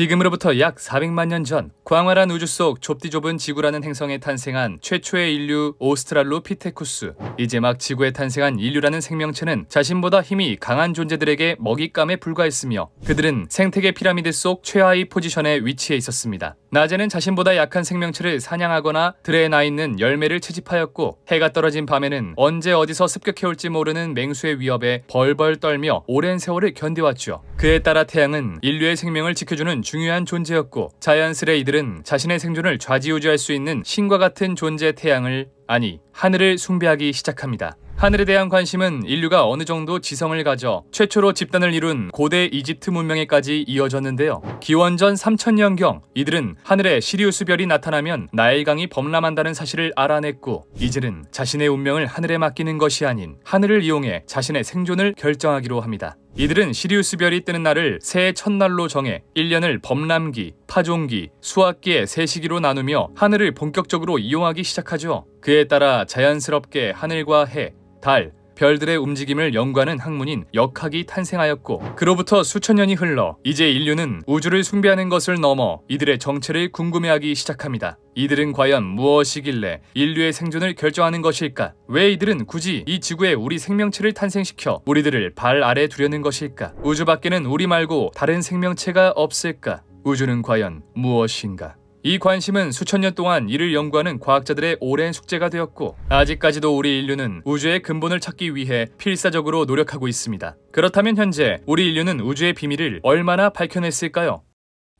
지금으로부터 약 400만 년 전 광활한 우주 속 좁디 좁은 지구라는 행성에 탄생한 최초의 인류 오스트랄로피테쿠스 이제 막 지구에 탄생한 인류라는 생명체는 자신보다 힘이 강한 존재들에게 먹잇감에 불과했으며 그들은 생태계 피라미드 속 최하위 포지션에 위치해 있었습니다. 낮에는 자신보다 약한 생명체를 사냥하거나 들에 나 있는 열매를 채집하였고 해가 떨어진 밤에는 언제 어디서 습격해올지 모르는 맹수의 위협에 벌벌 떨며 오랜 세월을 견뎌왔죠. 그에 따라 태양은 인류의 생명을 지켜주는 중요한 존재였고 자연스레 이들은 자신의 생존을 좌지우지할 수 있는 신과 같은 존재 태양을 아니 하늘을 숭배하기 시작합니다. 하늘에 대한 관심은 인류가 어느 정도 지성을 가져 최초로 집단을 이룬 고대 이집트 문명에까지 이어졌는데요. 기원전 3000년경 이들은 하늘에 시리우스 별이 나타나면 나일강이 범람한다는 사실을 알아냈고 이들은 자신의 운명을 하늘에 맡기는 것이 아닌 하늘을 이용해 자신의 생존을 결정하기로 합니다. 이들은 시리우스별이 뜨는 날을 새해 첫날로 정해 1년을 범람기, 파종기, 수확기의세 시기로 나누며 하늘을 본격적으로 이용하기 시작하죠. 그에 따라 자연스럽게 하늘과 해, 달, 별들의 움직임을 연구하는 학문인 역학이 탄생하였고 그로부터 수천 년이 흘러 이제 인류는 우주를 숭배하는 것을 넘어 이들의 정체를 궁금해하기 시작합니다. 이들은 과연 무엇이길래 인류의 생존을 결정하는 것일까? 왜 이들은 굳이 이 지구에 우리 생명체를 탄생시켜 우리들을 발 아래 두려는 것일까? 우주 밖에는 우리 말고 다른 생명체가 없을까? 우주는 과연 무엇인가? 이 관심은 수천 년 동안 이를 연구하는 과학자들의 오랜 숙제가 되었고 아직까지도 우리 인류는 우주의 근본을 찾기 위해 필사적으로 노력하고 있습니다. 그렇다면 현재 우리 인류는 우주의 비밀을 얼마나 밝혀냈을까요?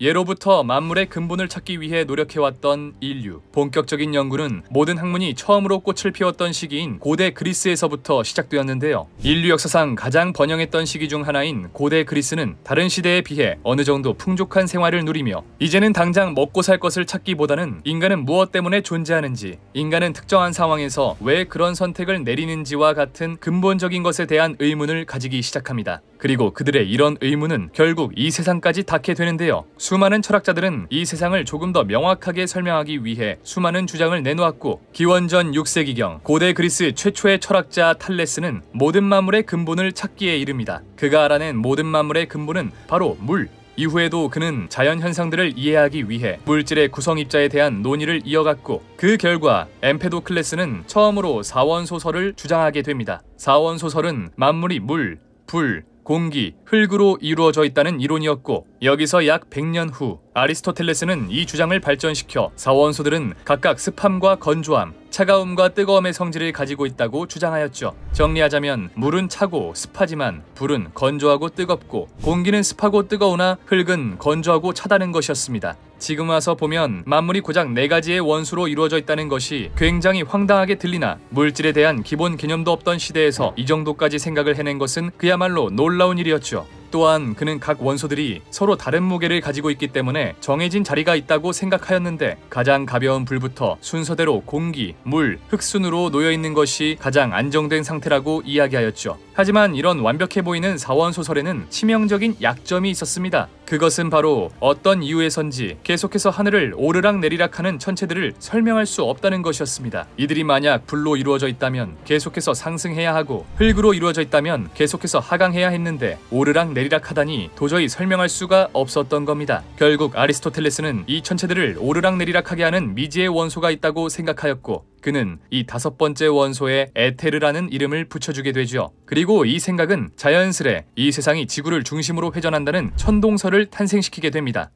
예로부터 만물의 근본을 찾기 위해 노력해왔던 인류. 본격적인 연구는 모든 학문이 처음으로 꽃을 피웠던 시기인 고대 그리스에서부터 시작되었는데요. 인류 역사상 가장 번영했던 시기 중 하나인 고대 그리스는 다른 시대에 비해 어느 정도 풍족한 생활을 누리며 이제는 당장 먹고 살 것을 찾기보다는 인간은 무엇 때문에 존재하는지, 인간은 특정한 상황에서 왜 그런 선택을 내리는지와 같은 근본적인 것에 대한 의문을 가지기 시작합니다. 그리고 그들의 이런 의문은 결국 이 세상까지 닿게 되는데요. 수많은 철학자들은 이 세상을 조금 더 명확하게 설명하기 위해 수많은 주장을 내놓았고 기원전 6세기경 고대 그리스 최초의 철학자 탈레스는 모든 만물의 근본을 찾기에 이릅니다. 그가 알아낸 모든 만물의 근본은 바로 물, 이후에도 그는 자연 현상들을 이해하기 위해 물질의 구성 입자에 대한 논의를 이어갔고 그 결과 엠페도클레스는 처음으로 사원 소설을 주장하게 됩니다. 사원 소설은 만물이 물, 불, 공기, 흙으로 이루어져 있다는 이론이었고 여기서 약 100년 후 아리스토텔레스는 이 주장을 발전시켜 사원소들은 각각 습함과 건조함, 차가움과 뜨거움의 성질을 가지고 있다고 주장하였죠. 정리하자면 물은 차고 습하지만 불은 건조하고 뜨겁고 공기는 습하고 뜨거우나 흙은 건조하고 차다는 것이었습니다. 지금 와서 보면 만물이 고작 네 가지의 원수로 이루어져 있다는 것이 굉장히 황당하게 들리나 물질에 대한 기본 개념도 없던 시대에서 이 정도까지 생각을 해낸 것은 그야말로 놀라운 일이었죠. 또한 그는 각 원소들이 서로 다른 무게를 가지고 있기 때문에 정해진 자리가 있다고 생각하였는데 가장 가벼운 불부터 순서대로 공기, 물, 흙순으로 놓여 있는 것이 가장 안정된 상태라고 이야기하였죠. 하지만 이런 완벽해 보이는 사원 소설에는 치명적인 약점이 있었습니다. 그것은 바로 어떤 이유에선지 계속해서 하늘을 오르락 내리락 하는 천체들을 설명할 수 없다는 것이었습니다. 이들이 만약 불로 이루어져 있다면 계속해서 상승해야 하고 흙으로 이루어져 있다면 계속해서 하강해야 했는데 오르락 내리락 내리락하다니 도저히 설명할 수가 없었던 겁니다. 결국 아리스토텔레스는 이 천체들을 오르락내리락하게 하는 미지의 원소가 있다고 생각하였고 그는 이 다섯 번째 원소에 에테르라는 이름을 붙여주게 되죠. 그리고 이 생각은 자연스레 이 세상이 지구를 중심으로 회전한다는 천동설을 탄생시키게 됩니다.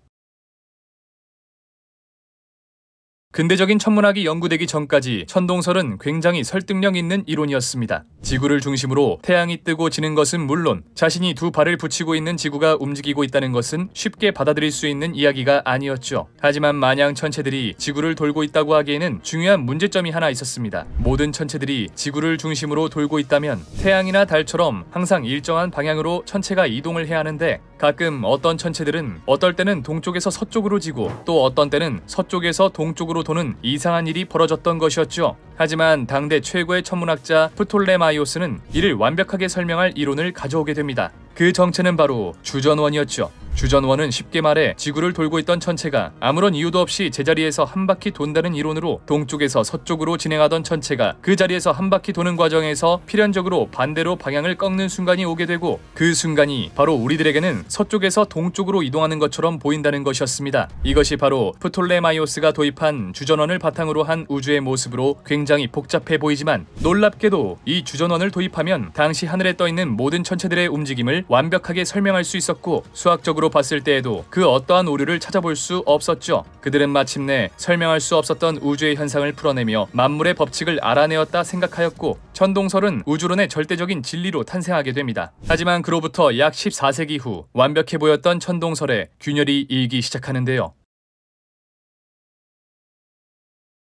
근대적인 천문학이 연구되기 전까지 천동설은 굉장히 설득력 있는 이론이었습니다. 지구를 중심으로 태양이 뜨고 지는 것은 물론 자신이 두 발을 붙이고 있는 지구가 움직이고 있다는 것은 쉽게 받아들일 수 있는 이야기가 아니었죠. 하지만 마냥 천체들이 지구를 돌고 있다고 하기에는 중요한 문제점이 하나 있었습니다. 모든 천체들이 지구를 중심으로 돌고 있다면 태양이나 달처럼 항상 일정한 방향으로 천체가 이동을 해야 하는데 가끔 어떤 천체들은 어떨 때는 동쪽에서 서쪽으로 지고 또 어떤 때는 서쪽에서 동쪽으로 플루토는 이상한 일이 벌어졌던 것이었죠. 하지만 당대 최고의 천문학자 프톨레마이오스는 이를 완벽하게 설명할 이론을 가져오게 됩니다. 그 정체는 바로 주전원이었죠. 주전원은 쉽게 말해 지구를 돌고 있던 천체가 아무런 이유도 없이 제자리에서 한 바퀴 돈다는 이론으로 동쪽에서 서쪽으로 진행하던 천체가 그 자리에서 한 바퀴 도는 과정에서 필연적으로 반대로 방향을 꺾는 순간이 오게 되고 그 순간이 바로 우리들에게는 서쪽에서 동쪽으로 이동하는 것처럼 보인다는 것이었습니다. 이것이 바로 프톨레마이오스가 도입한 주전원을 바탕으로 한 우주의 모습으로 굉장히 복잡해 보이지만 놀랍게도 이 주전원을 도입하면 당시 하늘에 떠 있는 모든 천체들의 움직임을 완벽하게 설명할 수 있었고 수학적으로 봤을 때에도 그 어떠한 오류를 찾아볼 수 없었죠. 그들은 마침내 설명할 수 없었던 우주의 현상을 풀어내며 만물의 법칙을 알아내었다 생각하였고 천동설은 우주론의 절대적인 진리로 탄생하게 됩니다. 하지만 그로부터 약 14세기 후 완벽해 보였던 천동설의 균열이 일기 시작하는데요.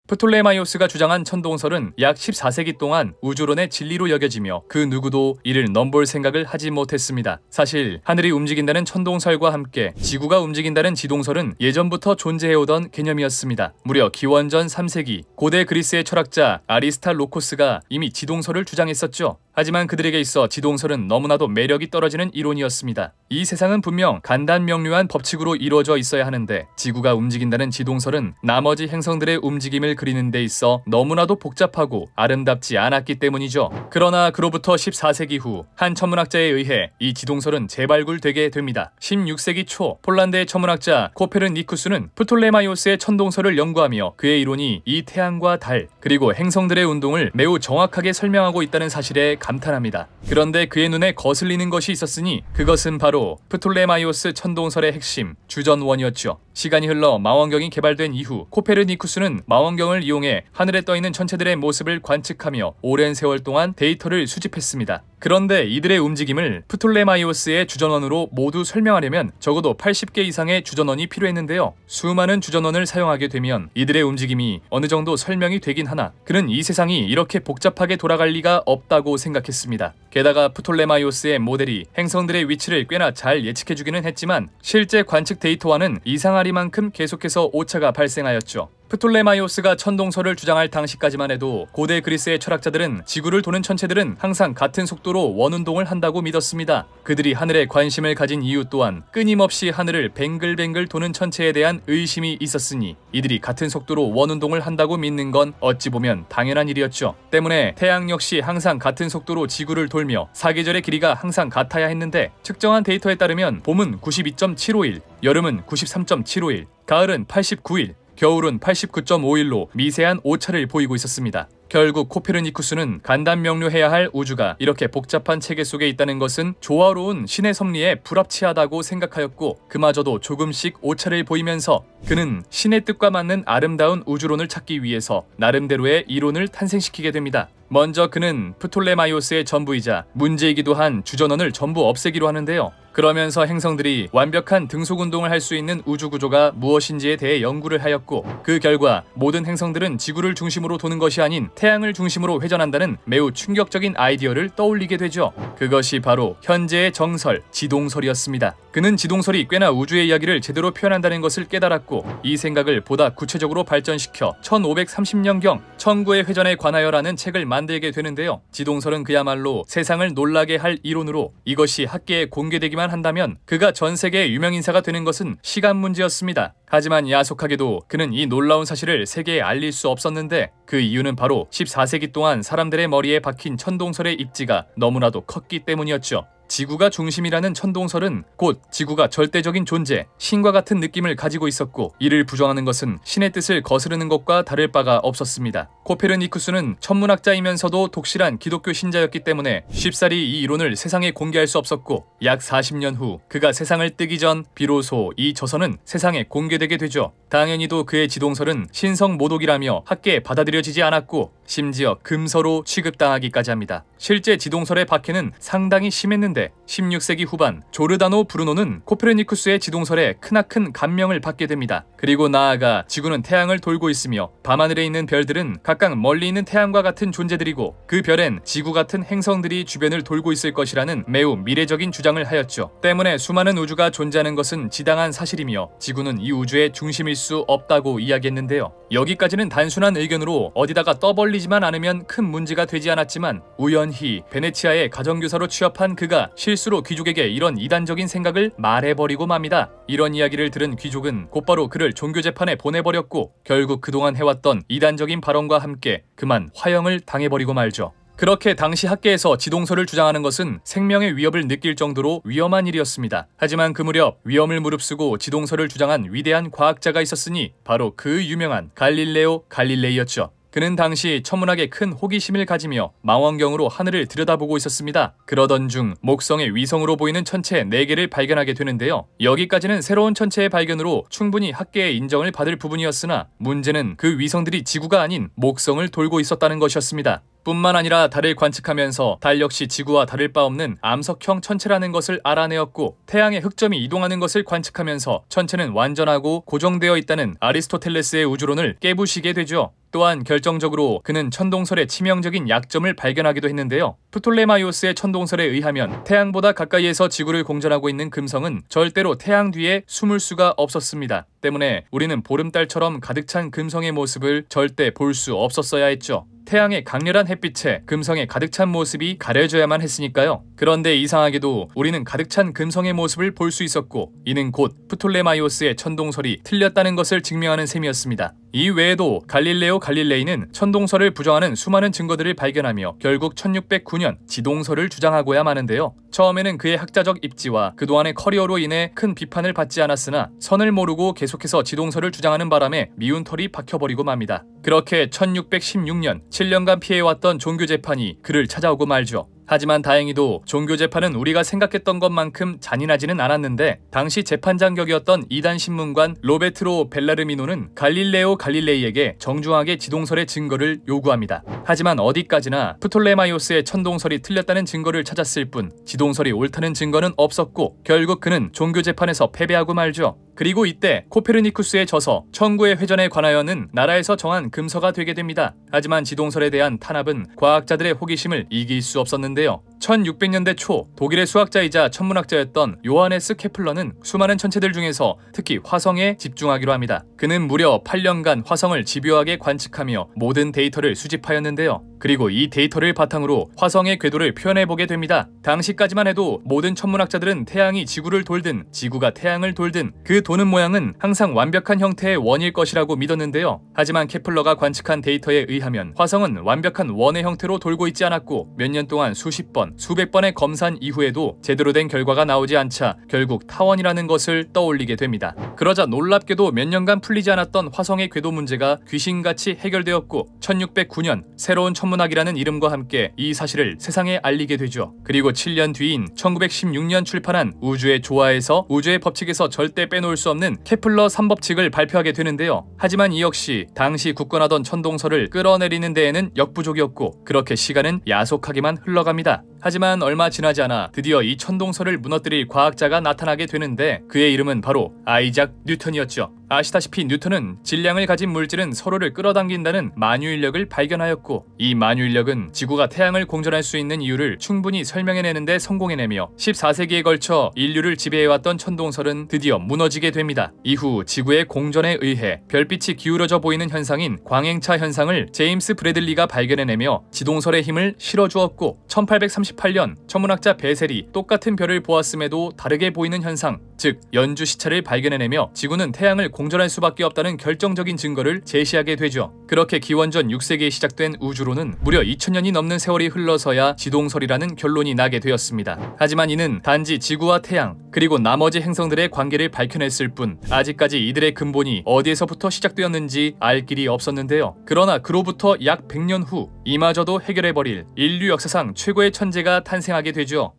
프톨레마이오스가 주장한 천동설은 약 14세기 동안 우주론의 진리로 여겨지며 그 누구도 이를 넘볼 생각을 하지 못했습니다. 사실 하늘이 움직인다는 천동설과 함께 지구가 움직인다는 지동설은 예전부터 존재해오던 개념이었습니다. 무려 기원전 3세기 고대 그리스의 철학자 아리스탈로코스가 이미 지동설을 주장했었죠. 하지만 그들에게 있어 지동설은 너무나도 매력이 떨어지는 이론이었습니다. 이 세상은 분명 간단 명료한 법칙으로 이루어져 있어야 하는데 지구가 움직인다는 지동설은 나머지 행성들의 움직임을 그림을 그리는 데 있어 너무나도 복잡하고 아름답지 않았기 때문이죠. 그러나 그로부터 14세기 후 한 천문학자에 의해 이 지동설은 재발굴되게 됩니다. 16세기 초 폴란드의 천문학자 코페르니쿠스는 프톨레마이오스의 천동설을 연구하며 그의 이론이 이 태양과 달 그리고 행성들의 운동을 매우 정확하게 설명하고 있다는 사실에 감탄합니다. 그런데 그의 눈에 거슬리는 것이 있었으니 그것은 바로 프톨레마이오스 천동설의 핵심 주전원이었죠. 시간이 흘러 망원경이 개발된 이후 코페르니쿠스는 망원경 망원경을 이용해 하늘에 떠있는 천체들의 모습을 관측하며 오랜 세월 동안 데이터를 수집했습니다. 그런데 이들의 움직임을 프톨레마이오스의 주전원으로 모두 설명하려면 적어도 80개 이상의 주전원이 필요했는데요. 수많은 주전원을 사용하게 되면 이들의 움직임이 어느 정도 설명이 되긴 하나 그는 이 세상이 이렇게 복잡하게 돌아갈 리가 없다고 생각했습니다. 게다가 프톨레마이오스의 모델이 행성들의 위치를 꽤나 잘 예측해주기는 했지만 실제 관측 데이터와는 이상하리만큼 계속해서 오차가 발생하였죠. 프톨레마이오스가 천동설을 주장할 당시까지만 해도 고대 그리스의 철학자들은 지구를 도는 천체들은 항상 같은 속도로 정도로 원운동을 한다고 믿었습니다. 그들이 하늘에 관심을 가진 이유 또한 끊임없이 하늘을 뱅글뱅글 도는 천체에 대한 의심이 있었으니 이들이 같은 속도로 원운동을 한다고 믿는 건 어찌 보면 당연한 일이었죠. 때문에 태양 역시 항상 같은 속도로 지구를 돌며 사계절의 길이가 항상 같아야 했는데 측정한 데이터에 따르면 봄은 92.751, 여름은 93.751, 가을은 89일, 겨울은 89.5일로 미세한 오차를 보이고 있었습니다. 결국 코페르니쿠스는 간단 명료해야 할 우주가 이렇게 복잡한 체계 속에 있다는 것은 조화로운 신의 섭리에 불합치하다고 생각하였고 그마저도 조금씩 오차를 보이면서 그는 신의 뜻과 맞는 아름다운 우주론을 찾기 위해서 나름대로의 이론을 탄생시키게 됩니다. 먼저 그는 프톨레마이오스의 전부이자 문제이기도 한 주전원을 전부 없애기로 하는데요. 그러면서 행성들이 완벽한 등속 운동을 할 수 있는 우주 구조가 무엇인지에 대해 연구를 하였고 그 결과 모든 행성들은 지구를 중심으로 도는 것이 아닌 태양을 중심으로 회전한다는 매우 충격적인 아이디어를 떠올리게 되죠. 그것이 바로 현재의 정설 지동설이었습니다. 그는 지동설이 꽤나 우주의 이야기를 제대로 표현한다는 것을 깨달았고 이 생각을 보다 구체적으로 발전시켜 1530년경 천구의 회전에 관하여라는 책을 만들게 되는데요. 지동설은 그야말로 세상을 놀라게 할 이론으로 이것이 학계에 공개되기만 정만 한다면 그가 전 세계의 유명 인사가 되는 것은 시간 문제였습니다. 하지만 야속하게도 그는 이 놀라운 사실을 세계에 알릴 수 없었는데 그 이유는 바로 14세기 동안 사람들의 머리에 박힌 천동설의 입지가 너무나도 컸기 때문이었죠. 지구가 중심이라는 천동설은 곧 지구가 절대적인 존재, 신과 같은 느낌을 가지고 있었고 이를 부정하는 것은 신의 뜻을 거스르는 것과 다를 바가 없었습니다. 코페르니쿠스는 천문학자이면서도 독실한 기독교 신자였기 때문에 쉽사리 이 이론을 세상에 공개할 수 없었고 약 40년 후 그가 세상을 뜨기 전 비로소 이 저서는 세상에 공개되게 되죠. 당연히도 그의 지동설은 신성 모독이라며 학계에 받아들여지지 않았고 심지어 금서로 취급당하기까지 합니다. 실제 지동설의 박해는 상당히 심했는데 16세기 후반 조르다노 브루노는 코페르니쿠스의 지동설에 크나큰 감명을 받게 됩니다. 그리고 나아가 지구는 태양을 돌고 있으며 밤하늘에 있는 별들은 각각 멀리 있는 태양과 같은 존재들이고 그 별엔 지구 같은 행성들이 주변을 돌고 있을 것이라는 매우 미래적인 주장을 하였죠. 때문에 수많은 우주가 존재하는 것은 지당한 사실이며 지구는 이 우주의 중심일 수 없다고 이야기했는데요. 여기까지는 단순한 의견으로 어디다가 떠벌리지만 않으면 큰 문제가 되지 않았지만 우연히 베네치아의 가정교사로 취업한 그가 실수로 귀족에게 이런 이단적인 생각을 말해버리고 맙니다. 이런 이야기를 들은 귀족은 곧바로 그를 종교재판에 보내버렸고 결국 그동안 해왔던 이단적인 발언과 함께 그만 화형을 당해버리고 말죠. 그렇게 당시 학계에서 지동설을 주장하는 것은 생명의 위협을 느낄 정도로 위험한 일이었습니다. 하지만 그 무렵 위험을 무릅쓰고 지동설을 주장한 위대한 과학자가 있었으니 바로 그 유명한 갈릴레오 갈릴레이였죠. 그는 당시 천문학에 큰 호기심을 가지며 망원경으로 하늘을 들여다보고 있었습니다. 그러던 중 목성의 위성으로 보이는 천체 4개를 발견하게 되는데요. 여기까지는 새로운 천체의 발견으로 충분히 학계의 인정을 받을 부분이었으나 문제는 그 위성들이 지구가 아닌 목성을 돌고 있었다는 것이었습니다. 뿐만 아니라 달을 관측하면서 달 역시 지구와 다를 바 없는 암석형 천체라는 것을 알아내었고 태양의 흑점이 이동하는 것을 관측하면서 천체는 완전하고 고정되어 있다는 아리스토텔레스의 우주론을 깨부시게 되죠. 또한 결정적으로 그는 천동설의 치명적인 약점을 발견하기도 했는데요. 프톨레마이오스의 천동설에 의하면 태양보다 가까이에서 지구를 공전하고 있는 금성은 절대로 태양 뒤에 숨을 수가 없었습니다. 때문에 우리는 보름달처럼 가득 찬 금성의 모습을 절대 볼 수 없었어야 했죠. 태양의 강렬한 햇빛에 금성의 가득 찬 모습이 가려져야만 했으니까요. 그런데 이상하게도 우리는 가득 찬 금성의 모습을 볼 수 있었고 이는 곧 프톨레마이오스의 천동설이 틀렸다는 것을 증명하는 셈이었습니다. 이 외에도 갈릴레오 갈릴레이는 천동설을 부정하는 수많은 증거들을 발견하며 결국 1609년 지동설을 주장하고야 마는데요. 처음에는 그의 학자적 입지와 그동안의 커리어로 인해 큰 비판을 받지 않았으나 선을 모르고 계속해서 지동설을 주장하는 바람에 미운 털이 박혀버리고 맙니다. 그렇게 1616년 7년간 피해왔던 종교 재판이 그를 찾아오고 말죠. 하지만 다행히도 종교 재판은 우리가 생각했던 것만큼 잔인하지는 않았는데 당시 재판장 격이었던 이단 신문관 로베트로 벨라르미노는 갈릴레오 갈릴레이에게 정중하게 지동설의 증거를 요구합니다. 하지만 어디까지나 프톨레마이오스의 천동설이 틀렸다는 증거를 찾았을 뿐 지동설이 옳다는 증거는 없었고 결국 그는 종교 재판에서 패배하고 말죠. 그리고 이때 코페르니쿠스의 저서 천구의 회전에 관하여는 나라에서 정한 금서가 되게 됩니다. 하지만 지동설에 대한 탄압은 과학자들의 호기심을 이길 수 없었는데 있는데요. 1600년대 초 독일의 수학자이자 천문학자였던 요하네스 케플러는 수많은 천체들 중에서 특히 화성에 집중하기로 합니다. 그는 무려 8년간 화성을 집요하게 관측하며 모든 데이터를 수집하였는데요. 그리고 이 데이터를 바탕으로 화성의 궤도를 표현해보게 됩니다. 당시까지만 해도 모든 천문학자들은 태양이 지구를 돌든 지구가 태양을 돌든 그 도는 모양은 항상 완벽한 형태의 원일 것이라고 믿었는데요. 하지만 케플러가 관측한 데이터에 의하면 화성은 완벽한 원의 형태로 돌고 있지 않았고 몇 년 동안 수십 번, 수백 번의 검산 이후에도 제대로 된 결과가 나오지 않자 결국 타원이라는 것을 떠올리게 됩니다. 그러자 놀랍게도 몇 년간 풀리지 않았던 화성의 궤도 문제가 귀신같이 해결되었고 1609년 새로운 천문학이라는 이름과 함께 이 사실을 세상에 알리게 되죠. 그리고 7년 뒤인 1916년 출판한 우주의 조화에서 우주의 법칙에서 절대 빼놓을 수 없는 케플러 3법칙을 발표하게 되는데요. 하지만 이 역시 당시 굳건하던 천동설을 끌어내리는 데에는 역부족이었고 그렇게 시간은 야속하게만 흘러갑니다. 감사합니다. 하지만 얼마 지나지 않아 드디어 이 천동설을 무너뜨릴 과학자가 나타나게 되는데 그의 이름은 바로 아이작 뉴턴이었죠. 아시다시피 뉴턴은 질량을 가진 물질은 서로를 끌어당긴다는 만유인력을 발견하였고 이 만유인력은 지구가 태양을 공전할 수 있는 이유를 충분히 설명해내는데 성공해내며 14세기에 걸쳐 인류를 지배해왔던 천동설은 드디어 무너지게 됩니다. 이후 지구의 공전에 의해 별빛이 기울어져 보이는 현상인 광행차 현상을 제임스 브래들리가 발견해내며 지동설의 힘을 실어주었고 1830 1998년 천문학자 베셀이 똑같은 별을 보았음에도 다르게 보이는 현상 즉 연주 시차를 발견해내며 지구는 태양을 공전할 수밖에 없다는 결정적인 증거를 제시하게 되죠. 그렇게 기원전 6세기에 시작된 우주론은 무려 2000년이 넘는 세월이 흘러서야 지동설이라는 결론이 나게 되었습니다. 하지만 이는 단지 지구와 태양 그리고 나머지 행성들의 관계를 밝혀냈을 뿐 아직까지 이들의 근본이 어디에서부터 시작되었는지 알 길이 없었는데요. 그러나 그로부터 약 100년 후 이마저도 해결해버릴 인류 역사상 최고의 천재가 탄생하게 되죠.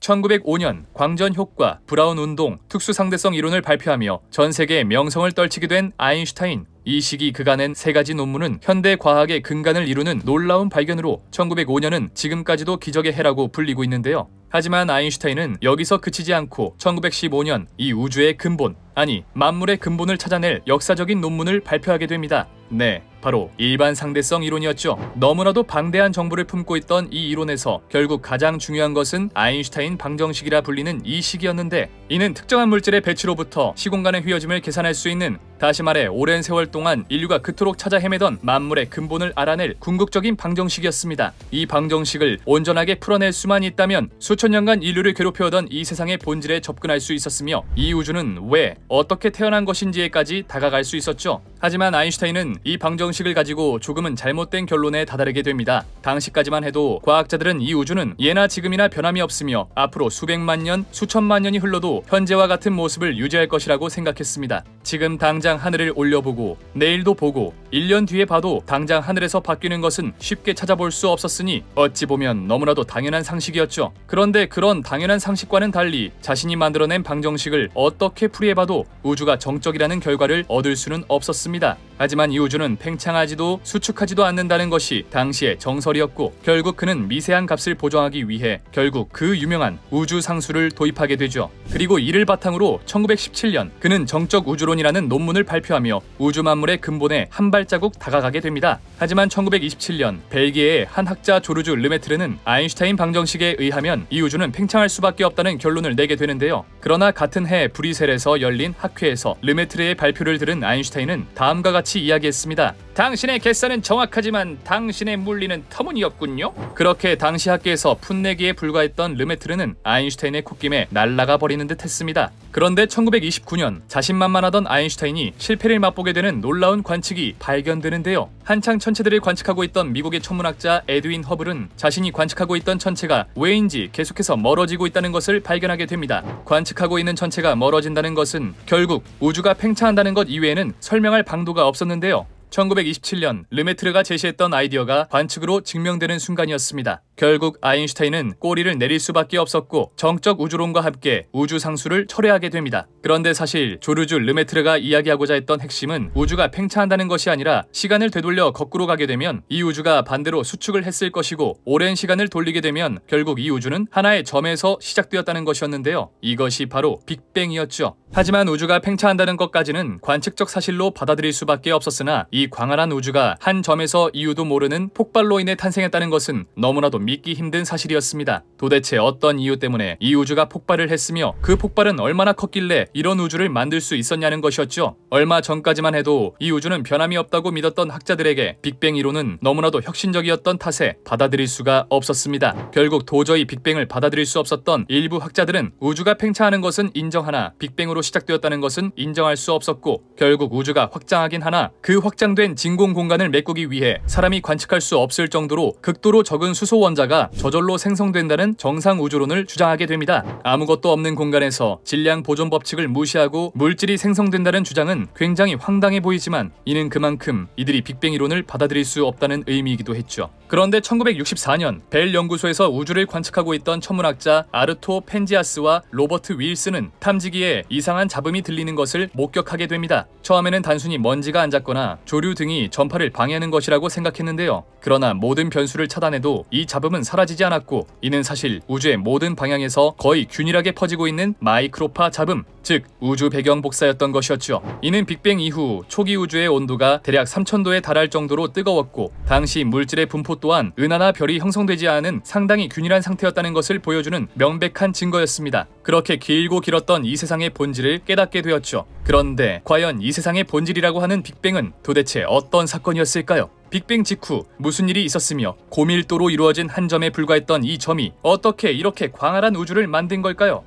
1905년 광전 효과, 브라운 운동, 특수 상대성 이론을 발표하며 전 세계에 명성을 떨치게 된 아인슈타인. 이 시기 그간엔세 가지 논문은 현대 과학의 근간을 이루는 놀라운 발견으로 1905년은 지금까지도 기적의 해라고 불리고 있는데요. 하지만 아인슈타인은 여기서 그치지 않고 1915년 이 우주의 근본, 아니 만물의 근본을 찾아낼 역사적인 논문을 발표하게 됩니다. 네, 바로 일반 상대성 이론이었죠. 너무나도 방대한 정보를 품고 있던 이 이론에서 결국 가장 중요한 것은 아인슈타인 방정식이라 불리는 이 식이었는데 이는 특정한 물질의 배치로부터 시공간의 휘어짐을 계산할 수 있는 다시 말해 오랜 세월 동안 인류가 그토록 찾아 헤매던 만물의 근본을 알아낼 궁극적인 방정식이었습니다. 이 방정식을 온전하게 풀어낼 수만 있다면 수천 년간 인류를 괴롭혀오던 이 세상의 본질에 접근할 수 있었으며 이 우주는 왜, 어떻게 태어난 것인지에까지 다가갈 수 있었죠. 하지만 아인슈타인은 이 방정식을 가지고 조금은 잘못된 결론에 다다르게 됩니다. 당시까지만 해도 과학자들은 이 우주는 예나 지금이나 변함이 없으며 앞으로 수백만 년, 수천만 년이 흘러도 현재와 같은 모습을 유지할 것이라고 생각했습니다. 지금 당장 하늘을 올려보고 내일도 보고 1년 뒤에 봐도 당장 하늘에서 바뀌는 것은 쉽게 찾아볼 수 없었으니 어찌 보면 너무나도 당연한 상식이었죠. 그런데 그런 당연한 상식과는 달리 자신이 만들어낸 방정식을 어떻게 풀이해봐도 우주가 정적이라는 결과를 얻을 수는 없었습니다. 않았습니다. 하지만 이우주는 팽창하지도 수축하지도 않는다는 것이 당시의 정설이었고 결국 그는 미세한 값을 보정하기 위해 결국 그 유명한 우주 상수를 도입하게 되죠. 그리고 이를 바탕으로 1917년 그는 정적 우주론이라는 논문을 발표하며 우주 만물의 근본에 한 발자국 다가가게 됩니다. 하지만 1927년 벨기에의 한 학자 조르주 르메트르는 아인슈타인 방정식에 의하면 이 우주는 팽창할 수밖에 없다는 결론을 내게 되는데요. 그러나 같은 해브뤼셀에서 열린 학회에서 르메트르의 발표를 들은 아인슈타인은 다음과 같이 이야기했습니다. 당신의 계산은 정확하지만 당신의 물리는 터무니없군요. 그렇게 당시 학계에서 풋내기에 불과했던 르메트르는 아인슈타인의 콧김에 날라가 버리는 듯 했습니다. 그런데 1929년 자신만만하던 아인슈타인이 실패를 맛보게 되는 놀라운 관측이 발견되는데요. 한창 천체들을 관측하고 있던 미국의 천문학자 에드윈 허블은 자신이 관측하고 있던 천체가 왜인지 계속해서 멀어지고 있다는 것을 발견하게 됩니다. 관측하고 있는 천체가 멀어진다는 것은 결국 우주가 팽창한다는 것 이외에는 설명할 방도가 없었는데요. 1927년 르메트르가 제시했던 아이디어가 관측으로 증명되는 순간이었습니다. 결국 아인슈타인은 꼬리를 내릴 수밖에 없었고 정적 우주론과 함께 우주 상수를 철회하게 됩니다. 그런데 사실 조르주 르메트르가 이야기하고자 했던 핵심은 우주가 팽창한다는 것이 아니라 시간을 되돌려 거꾸로 가게 되면 이 우주가 반대로 수축을 했을 것이고 오랜 시간을 돌리게 되면 결국 이 우주는 하나의 점에서 시작되었다는 것이었는데요. 이것이 바로 빅뱅이었죠. 하지만 우주가 팽창한다는 것까지는 관측적 사실로 받아들일 수밖에 없었으나 이 광활한 우주가 한 점에서 이유도 모르는 폭발로 인해 탄생했다는 것은 너무나도 미 믿기 힘든 사실이었습니다. 도대체 어떤 이유 때문에 이 우주가 폭발을 했으며 그 폭발은 얼마나 컸길래 이런 우주를 만들 수 있었냐는 것이었죠. 얼마 전까지만 해도 이 우주는 변함이 없다고 믿었던 학자들에게 빅뱅 이론은 너무나도 혁신적이었던 탓에 받아들일 수가 없었습니다. 결국 도저히 빅뱅을 받아들일 수 없었던 일부 학자들은 우주가 팽창하는 것은 인정하나 빅뱅으로 시작되었다는 것은 인정할 수 없었고 결국 우주가 확장하긴 하나 그 확장된 진공 공간을 메꾸기 위해 사람이 관측할 수 없을 정도로 극도로 적은 수소원 수자가 저절로 생성된다는 정상 우주론을 주장하게 됩니다. 아무것도 없는 공간에서 질량 보존 법칙을 무시하고 물질이 생성된다는 주장은 굉장히 황당해 보이지만 이는 그만큼 이들이 빅뱅 이론을 받아들일 수 없다는 의미이기도 했죠. 그런데 1964년 벨 연구소에서 우주를 관측하고 있던 천문학자 아르토 펜지아스와 로버트 윌스는 탐지기에 이상한 잡음이 들리는 것을 목격하게 됩니다. 처음에는 단순히 먼지가 앉았거나 조류 등이 전파를 방해하는 것이라고 생각했는데요. 그러나 모든 변수를 차단해도 이잡음 잡음은 사라지지 않았고 이는 사실 우주의 모든 방향에서 거의 균일하게 퍼지고 있는 마이크로파 잡음 즉 우주 배경 복사였던 것이었죠. 이는 빅뱅 이후 초기 우주의 온도가 대략 3000도에 달할 정도로 뜨거웠고 당시 물질의 분포 또한 은하나 별이 형성되지 않은 상당히 균일한 상태였다는 것을 보여주는 명백한 증거였습니다. 그렇게 길고 길었던 이 세상의 본질을 깨닫게 되었죠. 그런데 과연 이 세상의 본질이라고 하는 빅뱅은 도대체 어떤 사건이었을까요? 빅뱅 직후 무슨 일이 있었으며 고밀도로 이루어진 한 점에 불과했던 이 점이 어떻게 이렇게 광활한 우주를 만든 걸까요?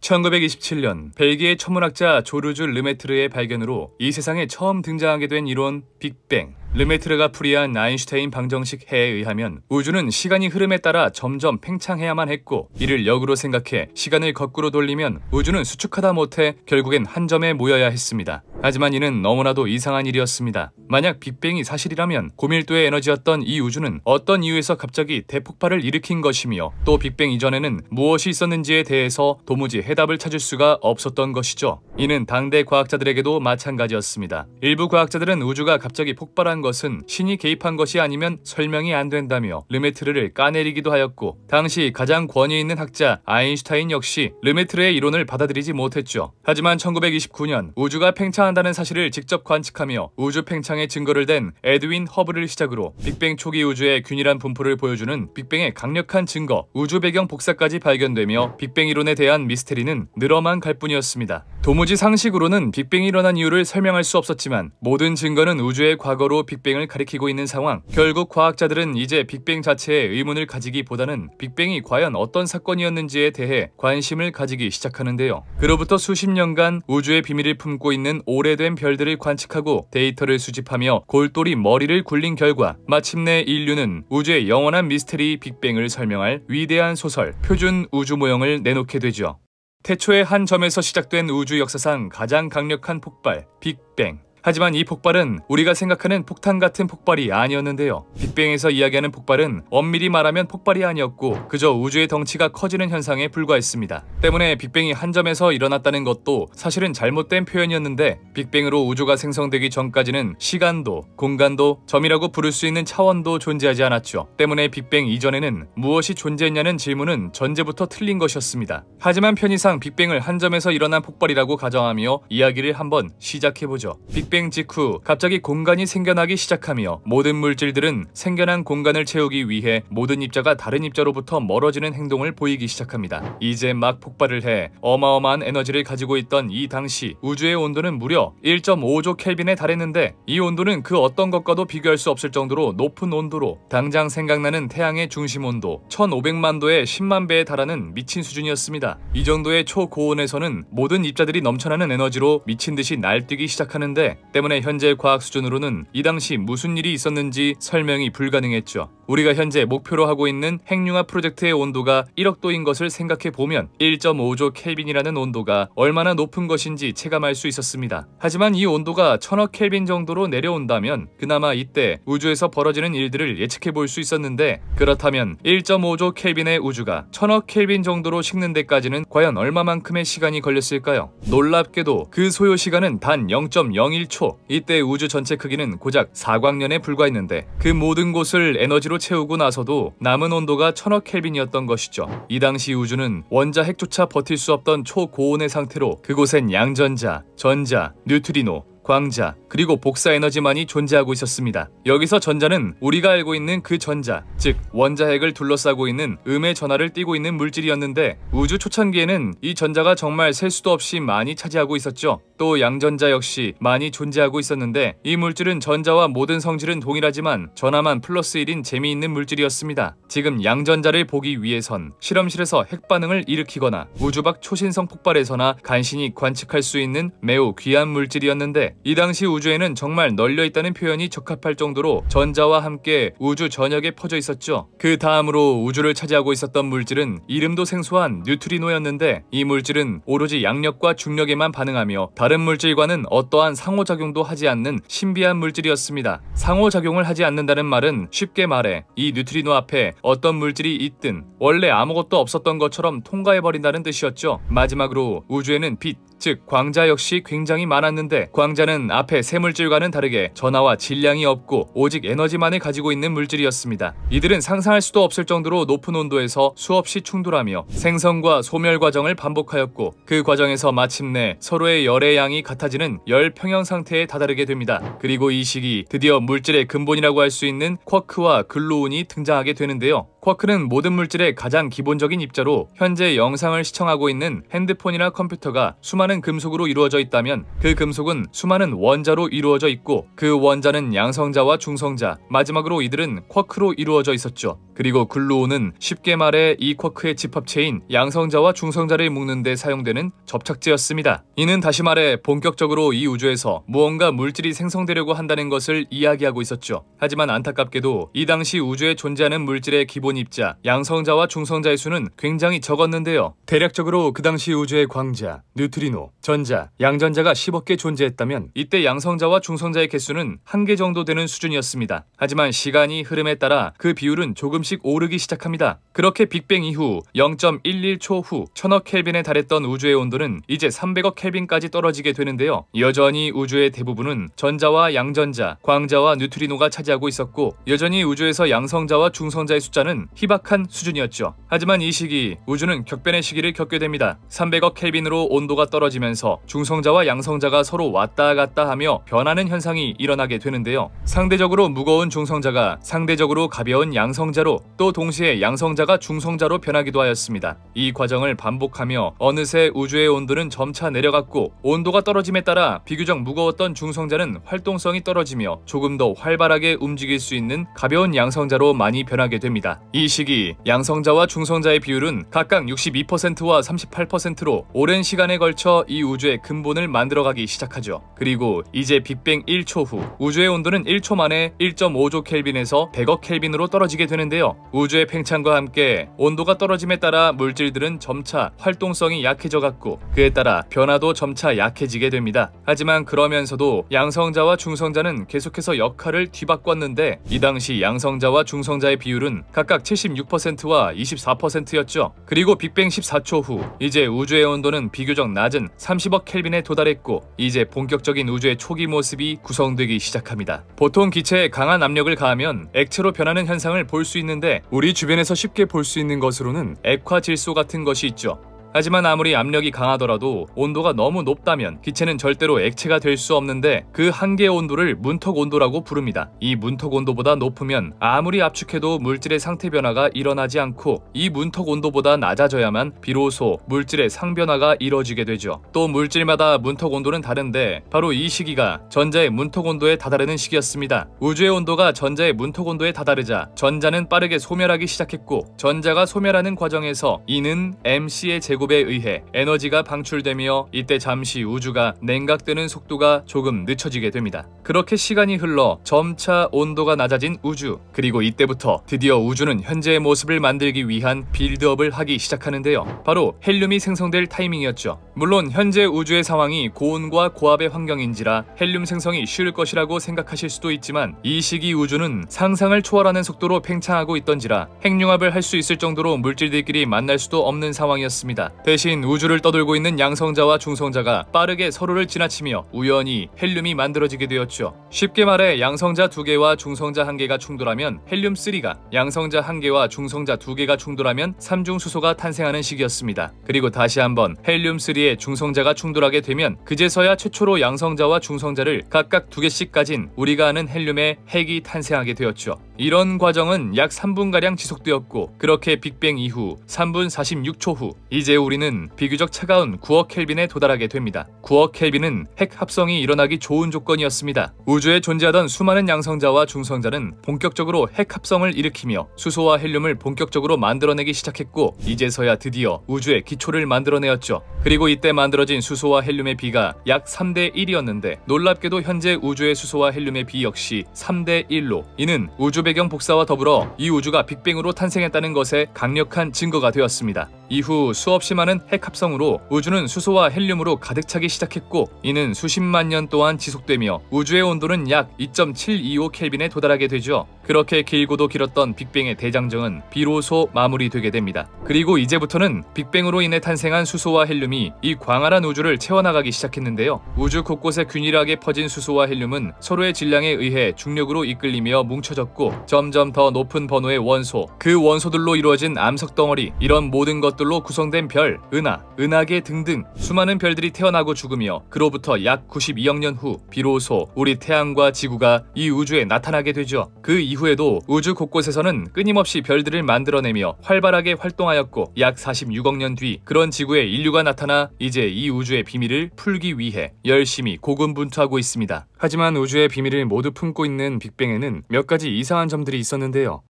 1927년 벨기에 천문학자 조르주 르메트르의 발견으로 이 세상에 처음 등장하게 된 이론 빅뱅. 르메트르가 풀이한 아인슈테인 방정식 해에 의하면 우주는 시간이 흐름에 따라 점점 팽창해야만 했고 이를 역으로 생각해 시간을 거꾸로 돌리면 우주는 수축하다 못해 결국엔 한 점에 모여야 했습니다. 하지만 이는 너무나도 이상한 일이었습니다. 만약 빅뱅이 사실이라면 고밀도의 에너지였던 이 우주는 어떤 이유에서 갑자기 대폭발을 일으킨 것이며 또 빅뱅 이전에는 무엇이 있었는지에 대해서 도무지 해답을 찾을 수가 없었던 것이죠. 이는 당대 과학자들에게도 마찬가지였습니다. 일부 과학자들은 우주가 갑자기 폭발한 개입한 것은 신이 개입한 것이 아니면 설명이 안 된다며 르메트르를 까내리기도 하였고 당시 가장 권위 있는 학자 아인슈타인 역시 르메트르의 이론을 받아들이지 못했죠. 하지만 1929년 우주가 팽창한다는 사실을 직접 관측하며 우주 팽창의 증거를 댄 에드윈 허블을 시작으로 빅뱅 초기 우주의 균일한 분포를 보여주는 빅뱅의 강력한 증거 우주 배경 복사까지 발견되며 빅뱅 이론에 대한 미스테리는 늘어만 갈 뿐이었습니다. 도무지 상식으로는 빅뱅이 일어난 이유를 설명할 수 없었지만 모든 증거는 우주의 과거로 빅뱅을 가리키고 있는 상황. 결국 과학자들은 이제 빅뱅 자체에 의문을 가지기보다는 빅뱅이 과연 어떤 사건이었는지에 대해 관심을 가지기 시작하는데요. 그로부터 수십 년간 우주의 비밀을 품고 있는 오래된 별들을 관측하고 데이터를 수집하며 골똘히 머리를 굴린 결과 마침내 인류는 우주의 영원한 미스터리 빅뱅을 설명할 위대한 소설 표준 우주 모형을 내놓게 되죠. 태초의 한 점에서 시작된 우주 역사상 가장 강력한 폭발 빅뱅 하지만 이 폭발은 우리가 생각하는 폭탄 같은 폭발이 아니었는데요. 빅뱅에서 이야기하는 폭발은 엄밀히 말하면 폭발이 아니었고 그저 우주의 덩치가 커지는 현상에 불과했습니다. 때문에 빅뱅이 한 점에서 일어났다는 것도 사실은 잘못된 표현이었는데 빅뱅으로 우주가 생성되기 전까지는 시간도 공간도 점이라고 부를 수 있는 차원도 존재하지 않았죠. 때문에 빅뱅 이전에는 무엇이 존재했냐는 질문은 전제부터 틀린 것이었습니다. 하지만 편의상 빅뱅을 한 점에서 일어난 폭발이라고 가정하며 이야기를 한번 시작해보죠. 빅 빅뱅 직후 갑자기 공간이 생겨나기 시작하며 모든 물질들은 생겨난 공간을 채우기 위해 모든 입자가 다른 입자로부터 멀어지는 행동을 보이기 시작합니다. 이제 막 폭발을 해 어마어마한 에너지를 가지고 있던 이 당시 우주의 온도는 무려 1.5조 켈빈에 달했는데 이 온도는 그 어떤 것과도 비교할 수 없을 정도로 높은 온도로 당장 생각나는 태양의 중심 온도 1500만 도에 10만 배에 달하는 미친 수준이었습니다. 이 정도의 초고온에서는 모든 입자들이 넘쳐나는 에너지로 미친 듯이 날뛰기 시작하는데 때문에 현재 과학 수준으로는 이 당시 무슨 일이 있었는지 설명이 불가능했죠. 우리가 현재 목표로 하고 있는 핵융합 프로젝트의 온도가 1억 도인 것을 생각해 보면 1.5조 켈빈이라는 온도가 얼마나 높은 것인지 체감할 수 있었습니다. 하지만 이 온도가 1000억 켈빈 정도로 내려온다면 그나마 이때 우주에서 벌어지는 일들을 예측해 볼 수 있었는데 그렇다면 1.5조 켈빈의 우주가 1000억 켈빈 정도로 식는 데까지는 과연 얼마만큼의 시간이 걸렸을까요? 놀랍게도 그 소요 시간은 단0.01 초 이때 우주 전체 크기는 고작 4광년에 불과했는데 그 모든 곳을 에너지로 채우고 나서도 남은 온도가 1000억 켈빈이었던 것이죠. 이 당시 우주는 원자 핵조차 버틸 수 없던 초고온의 상태로 그곳엔 양전자, 전자, 뉴트리노, 광자, 그리고 복사 에너지만이 존재하고 있었습니다. 여기서 전자는 우리가 알고 있는 그 전자, 즉 원자핵을 둘러싸고 있는 음의 전하를 띠고 있는 물질이었는데 우주 초창기에는 이 전자가 정말 셀 수도 없이 많이 차지하고 있었죠. 또 양전자 역시 많이 존재하고 있었는데 이 물질은 전자와 모든 성질은 동일하지만 전하만 플러스 1인 재미있는 물질이었습니다. 지금 양전자를 보기 위해선 실험실에서 핵반응을 일으키거나 우주 밖 초신성 폭발에서나 간신히 관측할 수 있는 매우 귀한 물질이었는데 이 당시 우주에는 정말 널려 있다는 표현이 적합할 정도로 전자와 함께 우주 전역에 퍼져 있었죠. 그 다음으로 우주를 차지하고 있었던 물질은 이름도 생소한 뉴트리노였는데 이 물질은 오로지 양력과 중력에만 반응하며 다른 물질과는 어떠한 상호작용도 하지 않는 신비한 물질이었습니다. 상호작용을 하지 않는다는 말은 쉽게 말해 이 뉴트리노 앞에 어떤 물질이 있든 원래 아무것도 없었던 것처럼 통과해버린다는 뜻이었죠. 마지막으로 우주에는 빛, 즉 광자 역시 굉장히 많았는데 광자 왕자는 앞에 세 물질과는 다르게 전하와 질량이 없고 오직 에너지만을 가지고 있는 물질이었습니다. 이들은 상상할 수도 없을 정도로 높은 온도에서 수없이 충돌하며 생성과 소멸 과정을 반복하였고 그 과정에서 마침내 서로의 열의 양이 같아지는 열 평형 상태에 다다르게 됩니다. 그리고 이 시기 드디어 물질의 근본이라고 할 수 있는 쿼크와 글로운이 등장하게 되는데요. 쿼크는 모든 물질의 가장 기본적인 입자로 현재 영상을 시청하고 있는 핸드폰이나 컴퓨터가 수많은 금속으로 이루어져 있다면 그 금속은 수많은 원자로 이루어져 있고 그 원자는 양성자와 중성자, 마지막으로 이들은 쿼크로 이루어져 있었죠. 그리고 글루온은 쉽게 말해 이 쿼크의 집합체인 양성자와 중성자를 묶는데 사용되는 접착제였습니다. 이는 다시 말해 본격적으로 이 우주에서 무언가 물질이 생성되려고 한다는 것을 이야기하고 있었죠. 하지만 안타깝게도 이 당시 우주에 존재하는 물질의 기본 입자 양성자와 중성자의 수는 굉장히 적었는데요. 대략적으로 그 당시 우주의 광자, 뉴트리노, 전자, 양전자가 10억 개 존재했다면 이때 양성자와 중성자의 개수는 한 개 정도 되는 수준이었습니다. 하지만 시간이 흐름에 따라 그 비율은 조금씩 조금씩 오르기 시작합니다. 그렇게 빅뱅 이후 0.11초 후 1000억 켈빈에 달했던 우주의 온도는 이제 300억 켈빈까지 떨어지게 되는데요. 여전히 우주의 대부분은 전자와 양전자, 광자와 뉴트리노가 차지하고 있었고 여전히 우주에서 양성자와 중성자의 숫자는 희박한 수준이었죠. 하지만 이 시기 우주는 격변의 시기를 겪게 됩니다. 300억 켈빈으로 온도가 떨어지면서 중성자와 양성자가 서로 왔다 갔다 하며 변하는 현상이 일어나게 되는데요. 상대적으로 무거운 중성자가 상대적으로 가벼운 양성자로 또 동시에 양성자가 중성자로 변하기도 하였습니다. 이 과정을 반복하며 어느새 우주의 온도는 점차 내려갔고 온도가 떨어짐에 따라 비교적 무거웠던 중성자는 활동성이 떨어지며 조금 더 활발하게 움직일 수 있는 가벼운 양성자로 많이 변하게 됩니다. 이 시기 양성자와 중성자의 비율은 각각 62%와 38%로 오랜 시간에 걸쳐 이 우주의 근본을 만들어가기 시작하죠. 그리고 이제 빅뱅 1초 후 우주의 온도는 1초 만에 1.5조 켈빈에서 100억 켈빈으로 떨어지게 되는데요. 있는데요. 우주의 팽창과 함께 온도가 떨어짐에 따라 물질들은 점차 활동성이 약해져 갔고 그에 따라 변화도 점차 약해지게 됩니다. 하지만 그러면서도 양성자와 중성자는 계속해서 역할을 뒤바꿨는데 이 당시 양성자와 중성자의 비율은 각각 76%와 24%였죠. 그리고 빅뱅 14초 후 이제 우주의 온도는 비교적 낮은 30억 켈빈에 도달했고 이제 본격적인 우주의 초기 모습이 구성되기 시작합니다. 보통 기체에 강한 압력을 가하면 액체로 변하는 현상을 볼 수 있는 있는데 우리 주변에서 쉽게 볼 수 있는 것으로는 액화 질소 같은 것이 있죠. 하지만 아무리 압력이 강하더라도 온도가 너무 높다면 기체는 절대로 액체가 될 수 없는데 그 한계의 온도를 문턱 온도라고 부릅니다. 이 문턱 온도보다 높으면 아무리 압축해도 물질의 상태 변화가 일어나지 않고 이 문턱 온도보다 낮아져야만 비로소 물질의 상변화가 이뤄지게 되죠. 또 물질마다 문턱 온도는 다른데 바로 이 시기가 전자의 문턱 온도에 다다르는 시기였습니다. 우주의 온도가 전자의 문턱 온도에 다다르자 전자는 빠르게 소멸하기 시작했고 전자가 소멸하는 과정에서 이는 MC의 제곱 배출에 의해 에너지가 방출되며 이때 잠시 우주가 냉각되는 속도가 조금 늦춰지게 됩니다. 그렇게 시간이 흘러 점차 온도가 낮아진 우주 그리고 이때부터 드디어 우주는 현재의 모습을 만들기 위한 빌드업을 하기 시작하는데요. 바로 헬륨이 생성될 타이밍이었죠. 물론 현재 우주의 상황이 고온과 고압의 환경인지라 헬륨 생성이 쉬울 것이라고 생각하실 수도 있지만 이 시기 우주는 상상을 초월하는 속도로 팽창하고 있던지라 핵융합을 할 수 있을 정도로 물질들끼리 만날 수도 없는 상황이었습니다. 대신 우주를 떠돌고 있는 양성자와 중성자가 빠르게 서로를 지나치며 우연히 헬륨이 만들어지게 되었죠. 쉽게 말해 양성자 2개와 중성자 1개가 충돌하면 헬륨3가 양성자 1개와 중성자 2개가 충돌하면 3중 수소가 탄생하는 시기였습니다. 그리고 다시 한번 헬륨3의 중성자가 충돌하게 되면 그제서야 최초로 양성자와 중성자를 각각 2개씩 가진 우리가 아는 헬륨의 핵이 탄생하게 되었죠. 이런 과정은 약 3분가량 지속되었고 그렇게 빅뱅 이후 3분 46초 후 이제 우리는 비교적 차가운 9억 켈빈에 도달하게 됩니다. 9억 켈빈은 핵 합성이 일어나기 좋은 조건이었습니다. 우주에 존재하던 수많은 양성자와 중성자는 본격적으로 핵 합성을 일으키며 수소와 헬륨을 본격적으로 만들어내기 시작했고 이제서야 드디어 우주의 기초를 만들어내었죠. 그리고 이때 만들어진 수소와 헬륨의 비가 약 3대 1이었는데 놀랍게도 현재 우주의 수소와 헬륨의 비 역시 3대 1로 이는 우주 배경 복사와 더불어 이 우주가 빅뱅으로 탄생했다는 것에 강력한 증거가 되었습니다. 이후 수없이 많은 핵 합성으로 우주는 수소와 헬륨으로 가득 차기 시작했고 이는 수십만 년 동안 지속되며 우주의 온도는 약 2.725 켈빈에 도달하게 되죠. 그렇게 길고도 길었던 빅뱅의 대장정은 비로소 마무리되게 됩니다. 그리고 이제부터는 빅뱅으로 인해 탄생한 수소와 헬륨이 이 광활한 우주를 채워나가기 시작했는데요. 우주 곳곳에 균일하게 퍼진 수소와 헬륨은 서로의 질량에 의해 중력으로 이끌리며 뭉쳐졌고 점점 더 높은 번호의 원소, 그 원소들로 이루어진 암석 덩어리, 이런 모든 것들로 구성된 별, 은하, 은하계 등등 수많은 별들이 태어나고 죽으며 그로부터 약 92억 년 후 비로소 우리 태양과 지구가 이 우주에 나타나게 되죠. 그 이후 이후에도 우주 곳곳에서는 끊임없이 별들을 만들어내며 활발하게 활동하였고 약 46억 년 뒤 그런 지구에 인류가 나타나 이제 이 우주의 비밀을 풀기 위해 열심히 고군분투하고 있습니다. 하지만 우주의 비밀을 모두 품고 있는 빅뱅에는 몇 가지 이상한 점들이 있었는데요.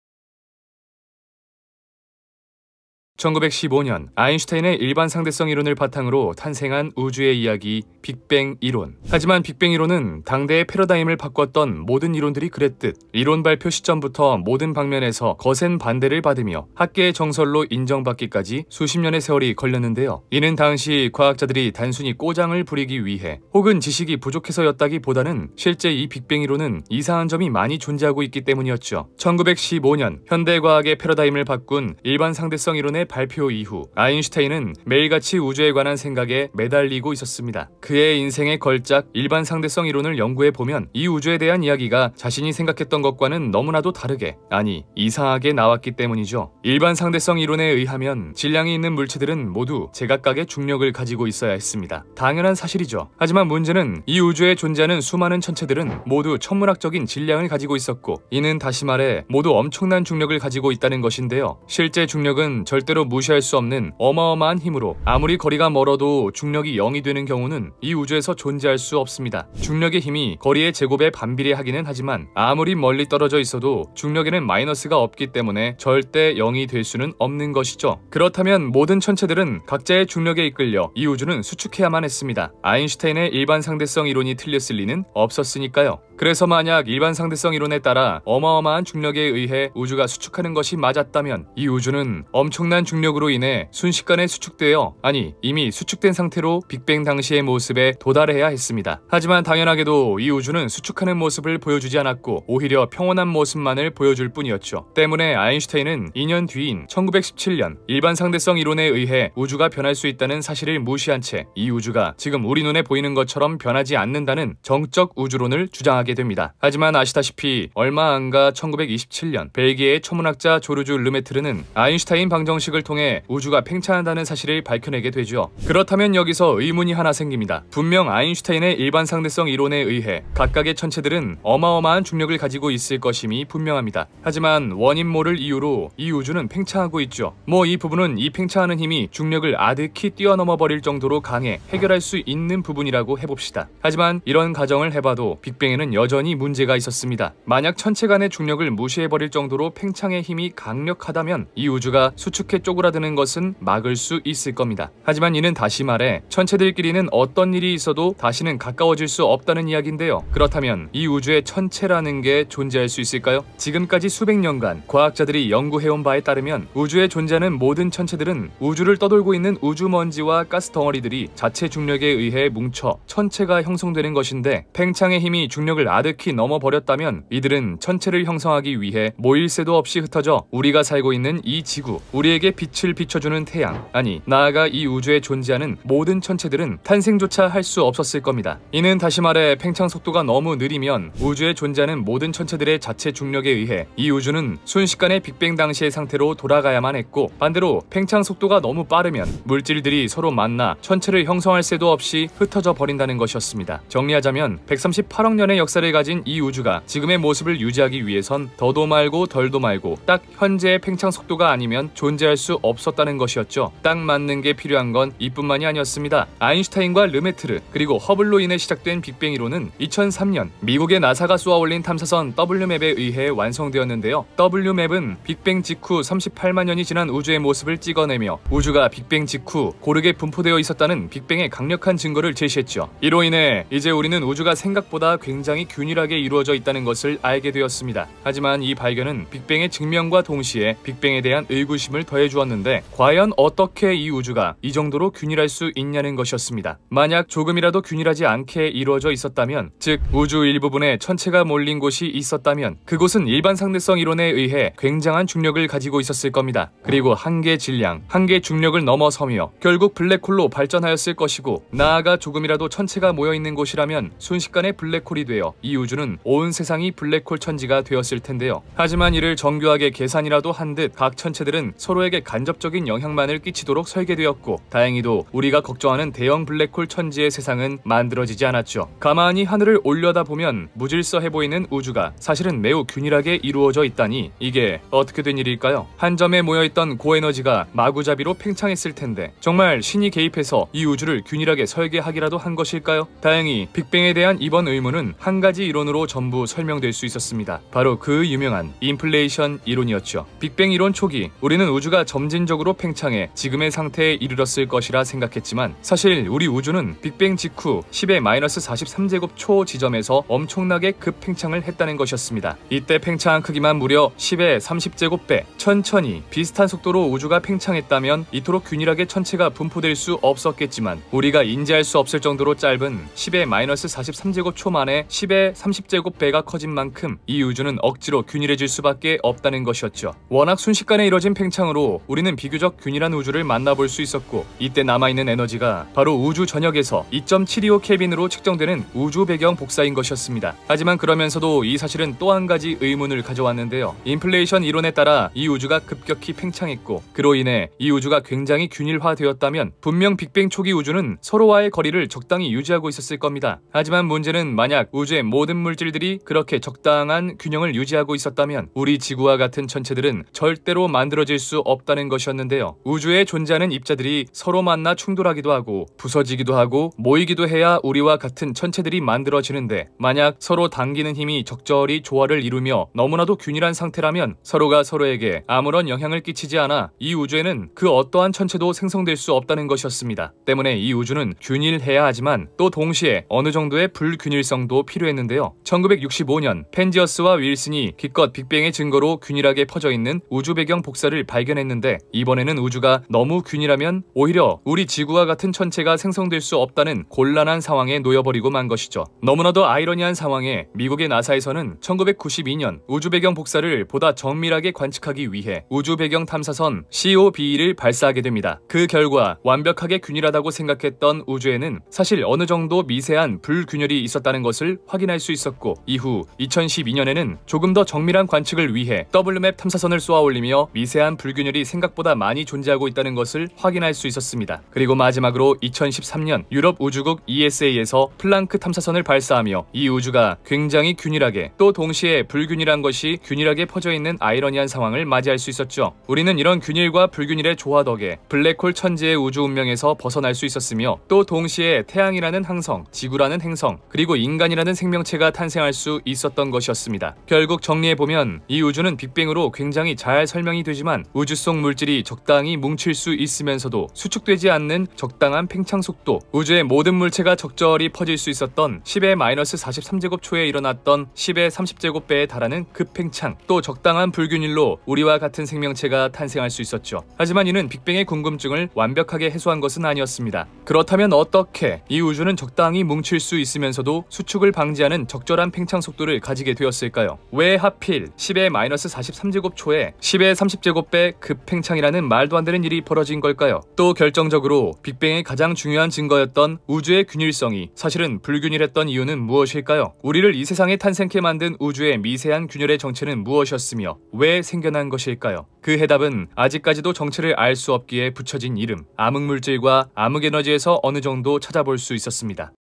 1915년 아인슈타인의 일반 상대성 이론을 바탕으로 탄생한 우주의 이야기 빅뱅 이론. 하지만 빅뱅 이론은 당대의 패러다임을 바꿨던 모든 이론들이 그랬듯 이론 발표 시점부터 모든 방면에서 거센 반대를 받으며 학계의 정설로 인정받기까지 수십 년의 세월이 걸렸는데요. 이는 당시 과학자들이 단순히 꼬장을 부리기 위해 혹은 지식이 부족해서였다기보다는 실제 이 빅뱅 이론은 이상한 점이 많이 존재하고 있기 때문이었죠. 1915년 현대 과학의 패러다임을 바꾼 일반 상대성 이론의 발표 이후 아인슈타인은 매일같이 우주에 관한 생각에 매달리고 있었습니다. 그의 인생의 걸작 일반 상대성 이론을 연구해 보면 이 우주에 대한 이야기가 자신이 생각했던 것과는 너무나도 다르게 아니 이상하게 나왔기 때문이죠. 일반 상대성 이론에 의하면 질량이 있는 물체들은 모두 제각각의 중력을 가지고 있어야 했습니다. 당연한 사실이죠. 하지만 문제는 이 우주에 존재하는 수많은 천체들은 모두 천문학적인 질량을 가지고 있었고 이는 다시 말해 모두 엄청난 중력을 가지고 있다는 것인데요. 실제 중력은 절대로 절대로 무시할 수 없는 어마어마한 힘으로 아무리 거리가 멀어도 중력이 0이 되는 경우는 이 우주에서 존재할 수 없습니다. 중력의 힘이 거리의 제곱에 반비례하기는 하지만 아무리 멀리 떨어져 있어도 중력에는 마이너스가 없기 때문에 절대 0이 될 수는 없는 것이죠. 그렇다면 모든 천체들은 각자의 중력에 이끌려 이 우주는 수축해야만 했습니다. 아인슈타인의 일반 상대성 이론이 틀렸을 리는 없었으니까요. 그래서 만약 일반 상대성 이론에 따라 어마어마한 중력에 의해 우주가 수축하는 것이 맞았다면 이 우주는 엄청난 중력으로 인해 순식간에 수축되어 아니 이미 수축된 상태로 빅뱅 당시의 모습에 도달해야 했습니다. 하지만 당연하게도 이 우주는 수축하는 모습을 보여주지 않았고 오히려 평온한 모습만을 보여줄 뿐이었죠. 때문에 아인슈타인은 2년 뒤인 1917년 일반 상대성 이론에 의해 우주가 변할 수 있다는 사실을 무시한 채 이 우주가 지금 우리 눈에 보이는 것처럼 변하지 않는다는 정적 우주론을 주장하게 하게 됩니다. 하지만 아시다시피 얼마 안가 1927년 벨기에의 천문학자 조르주 르메트르는 아인슈타인 방정식을 통해 우주가 팽창한다는 사실을 밝혀내게 되죠. 그렇다면 여기서 의문이 하나 생깁니다. 분명 아인슈타인의 일반 상대성 이론에 의해 각각의 천체들은 어마어마한 중력을 가지고 있을 것임이 분명합니다. 하지만 원인 모를 이유로 이 우주는 팽창하고 있죠. 뭐 이 부분은 이 팽창하는 힘이 중력을 아득히 뛰어넘어 버릴 정도로 강해 해결할 수 있는 부분이라고 해봅시다. 하지만 이런 가정을 해봐도 빅뱅에는 여전히 문제가 있었습니다. 만약 천체 간의 중력을 무시해버릴 정도로 팽창의 힘이 강력하다면 이 우주가 수축해 쪼그라드는 것은 막을 수 있을 겁니다. 하지만 이는 다시 말해 천체들끼리는 어떤 일이 있어도 다시는 가까워질 수 없다는 이야기인데요. 그렇다면 이 우주의 천체라는 게 존재할 수 있을까요? 지금까지 수백 년간 과학자들이 연구해온 바에 따르면 우주에 존재하는 모든 천체들은 우주를 떠돌고 있는 우주먼지와 가스 덩어리들이 자체 중력에 의해 뭉쳐 천체가 형성되는 것인데 팽창의 힘이 중력을 아득히 넘어버렸다면 이들은 천체를 형성하기 위해 모일새도 없이 흩어져 우리가 살고 있는 이 지구, 우리에게 빛을 비춰주는 태양, 아니 나아가 이 우주에 존재하는 모든 천체들은 탄생조차 할 수 없었을 겁니다. 이는 다시 말해 팽창 속도가 너무 느리면 우주에 존재하는 모든 천체들의 자체 중력에 의해 이 우주는 순식간에 빅뱅 당시의 상태로 돌아가야만 했고 반대로 팽창 속도가 너무 빠르면 물질들이 서로 만나 천체를 형성할 새도 없이 흩어져 버린다는 것이었습니다. 정리하자면 138억 년의 역사 역사를 가진 이 우주가 지금의 모습을 유지하기 위해선 더도 말고 덜도 말고 딱 현재의 팽창 속도가 아니면 존재할 수 없었다는 것이었죠. 딱 맞는 게 필요한 건 이뿐만이 아니었습니다. 아인슈타인과 르메트르 그리고 허블로 인해 시작된 빅뱅 이론은 2003년 미국의 나사가 쏘아올린 탐사선 W맵에 의해 완성되었는데요. W맵은 빅뱅 직후 38만 년이 지난 우주의 모습을 찍어내며 우주가 빅뱅 직후 고르게 분포되어 있었다는 빅뱅의 강력한 증거를 제시했죠. 이로 인해 이제 우리는 우주가 생각보다 굉장히 모양이 균일하게 이루어져 있다는 것을 알게 되었습니다. 하지만 이 발견은 빅뱅의 증명과 동시에 빅뱅에 대한 의구심을 더해주었는데 과연 어떻게 이 우주가 이 정도로 균일할 수 있냐는 것이었습니다. 만약 조금이라도 균일하지 않게 이루어져 있었다면 즉 우주 일부분에 천체가 몰린 곳이 있었다면 그곳은 일반 상대성 이론에 의해 굉장한 중력을 가지고 있었을 겁니다. 그리고 한계 질량, 한계 중력을 넘어서며 결국 블랙홀로 발전하였을 것이고 나아가 조금이라도 천체가 모여있는 곳이라면 순식간에 블랙홀이 되어 이 우주는 온 세상이 블랙홀 천지가 되었을 텐데요. 하지만 이를 정교하게 계산이라도 한 듯 각 천체들은 서로에게 간접적인 영향만을 끼치도록 설계되었고 다행히도 우리가 걱정하는 대형 블랙홀 천지의 세상은 만들어지지 않았죠. 가만히 하늘을 올려다 보면 무질서해 보이는 우주가 사실은 매우 균일하게 이루어져 있다니 이게 어떻게 된 일일까요? 한 점에 모여있던 고에너지가 마구잡이로 팽창했을 텐데 정말 신이 개입해서 이 우주를 균일하게 설계하기라도 한 것일까요? 다행히 빅뱅에 대한 이번 의문은 한 가지 이론으로 전부 설명될 수 있었습니다. 바로 그 유명한 인플레이션 이론이었죠. 빅뱅 이론 초기 우리는 우주가 점진적으로 팽창해 지금의 상태에 이르렀을 것이라 생각했지만 사실 우리 우주는 빅뱅 직후 10의 마이너스 43제곱 초 지점에서 엄청나게 급팽창을 했다는 것이었습니다. 이때 팽창한 크기만 무려 10의 30제곱배 천천히 비슷한 속도로 우주가 팽창했다면 이토록 균일하게 천체가 분포될 수 없었겠지만 우리가 인지할 수 없을 정도로 짧은 10의 마이너스 43제곱 초 만에 10의 30제곱배가 커진 만큼 이 우주는 억지로 균일해질 수밖에 없다는 것이었죠. 워낙 순식간에 이뤄진 팽창으로 우리는 비교적 균일한 우주를 만나볼 수 있었고 이때 남아있는 에너지가 바로 우주 전역에서 2.725 켈빈으로 측정되는 우주 배경 복사인 것이었습니다. 하지만 그러면서도 이 사실은 또 한 가지 의문을 가져왔는데요. 인플레이션 이론에 따라 이 우주가 급격히 팽창했고 그로 인해 이 우주가 굉장히 균일화되었다면 분명 빅뱅 초기 우주는 서로와의 거리를 적당히 유지하고 있었을 겁니다. 하지만 문제는 만약 우주의 모든 물질들이 그렇게 적당한 균형을 유지하고 있었다면 우리 지구와 같은 천체들은 절대로 만들어질 수 없다는 것이었는데요. 우주에 존재하는 입자들이 서로 만나 충돌하기도 하고 부서지기도 하고 모이기도 해야 우리와 같은 천체들이 만들어지는데 만약 서로 당기는 힘이 적절히 조화를 이루며 너무나도 균일한 상태라면 서로가 서로에게 아무런 영향을 끼치지 않아 이 우주에는 그 어떠한 천체도 생성될 수 없다는 것이었습니다. 때문에 이 우주는 균일해야 하지만 또 동시에 어느 정도의 불균일성도 필요해 했는데요 1965년 펜지어스와 윌슨이 기껏 빅뱅의 증거로 균일하게 퍼져 있는 우주 배경 복사를 발견했는데 이번에는 우주가 너무 균일하면 오히려 우리 지구와 같은 천체가 생성될 수 없다는 곤란한 상황에 놓여버리고 만 것이죠. 너무나도 아이러니한 상황에 미국의 나사에서는 1992년 우주 배경 복사를 보다 정밀하게 관측하기 위해 우주 배경 탐사선 COB를 발사하게 됩니다. 그 결과 완벽하게 균일하다고 생각했던 우주에는 사실 어느 정도 미세한 불균열이 있었다는 것을 확인 했습니다 확인할 수 있었고 이후 2012년에는 조금 더 정밀한 관측을 위해 W맵 탐사선을 쏘아 올리며 미세한 불균열이 생각보다 많이 존재하고 있다는 것을 확인할 수 있었습니다. 그리고 마지막으로 2013년 유럽 우주국 ESA에서 플랑크 탐사선을 발사하며 이 우주가 굉장히 균일하게 또 동시에 불균일한 것이 균일하게 퍼져 있는 아이러니한 상황을 맞이할 수 있었죠. 우리는 이런 균일과 불균일의 조화 덕에 블랙홀 천지의 우주 운명에서 벗어날 수 있었으며 또 동시에 태양이라는 항성, 지구라는 행성, 그리고 인간이라는 생 생명체가 탄생할 수 있었던 것이었습니다. 결국 정리해보면 이 우주는 빅뱅으로 굉장히 잘 설명이 되지만 우주 속 물질이 적당히 뭉칠 수 있으면서도 수축되지 않는 적당한 팽창 속도, 우주의 모든 물체가 적절히 퍼질 수 있었던 10의 마이너스 43제곱초에 일어났던 10의 30제곱배에 달하는 급팽창, 그 또 적당한 불균일로 우리와 같은 생명체가 탄생할 수 있었죠. 하지만 이는 빅뱅의 궁금증을 완벽하게 해소한 것은 아니었습니다. 그렇다면 어떻게 이 우주는 적당히 뭉칠 수 있으면서도 수축을 방지 방지하는 적절한 팽창 속도를 가지게 되었을까요? 왜 하필 10의 마이너스 43제곱초에 10의 30제곱배 급팽창이라는 말도 안 되는 일이 벌어진 걸까요? 또 결정적으로 빅뱅의 가장 중요한 증거였던 우주의 균일성이 사실은 불균일했던 이유는 무엇일까요? 우리를 이 세상에 탄생케 만든 우주의 미세한 균열의 정체는 무엇이었으며 왜 생겨난 것일까요? 그 해답은 아직까지도 정체를 알 수 없기에 붙여진 이름 암흑물질과 암흑에너지에서 어느 정도 찾아볼 수 있었습니다.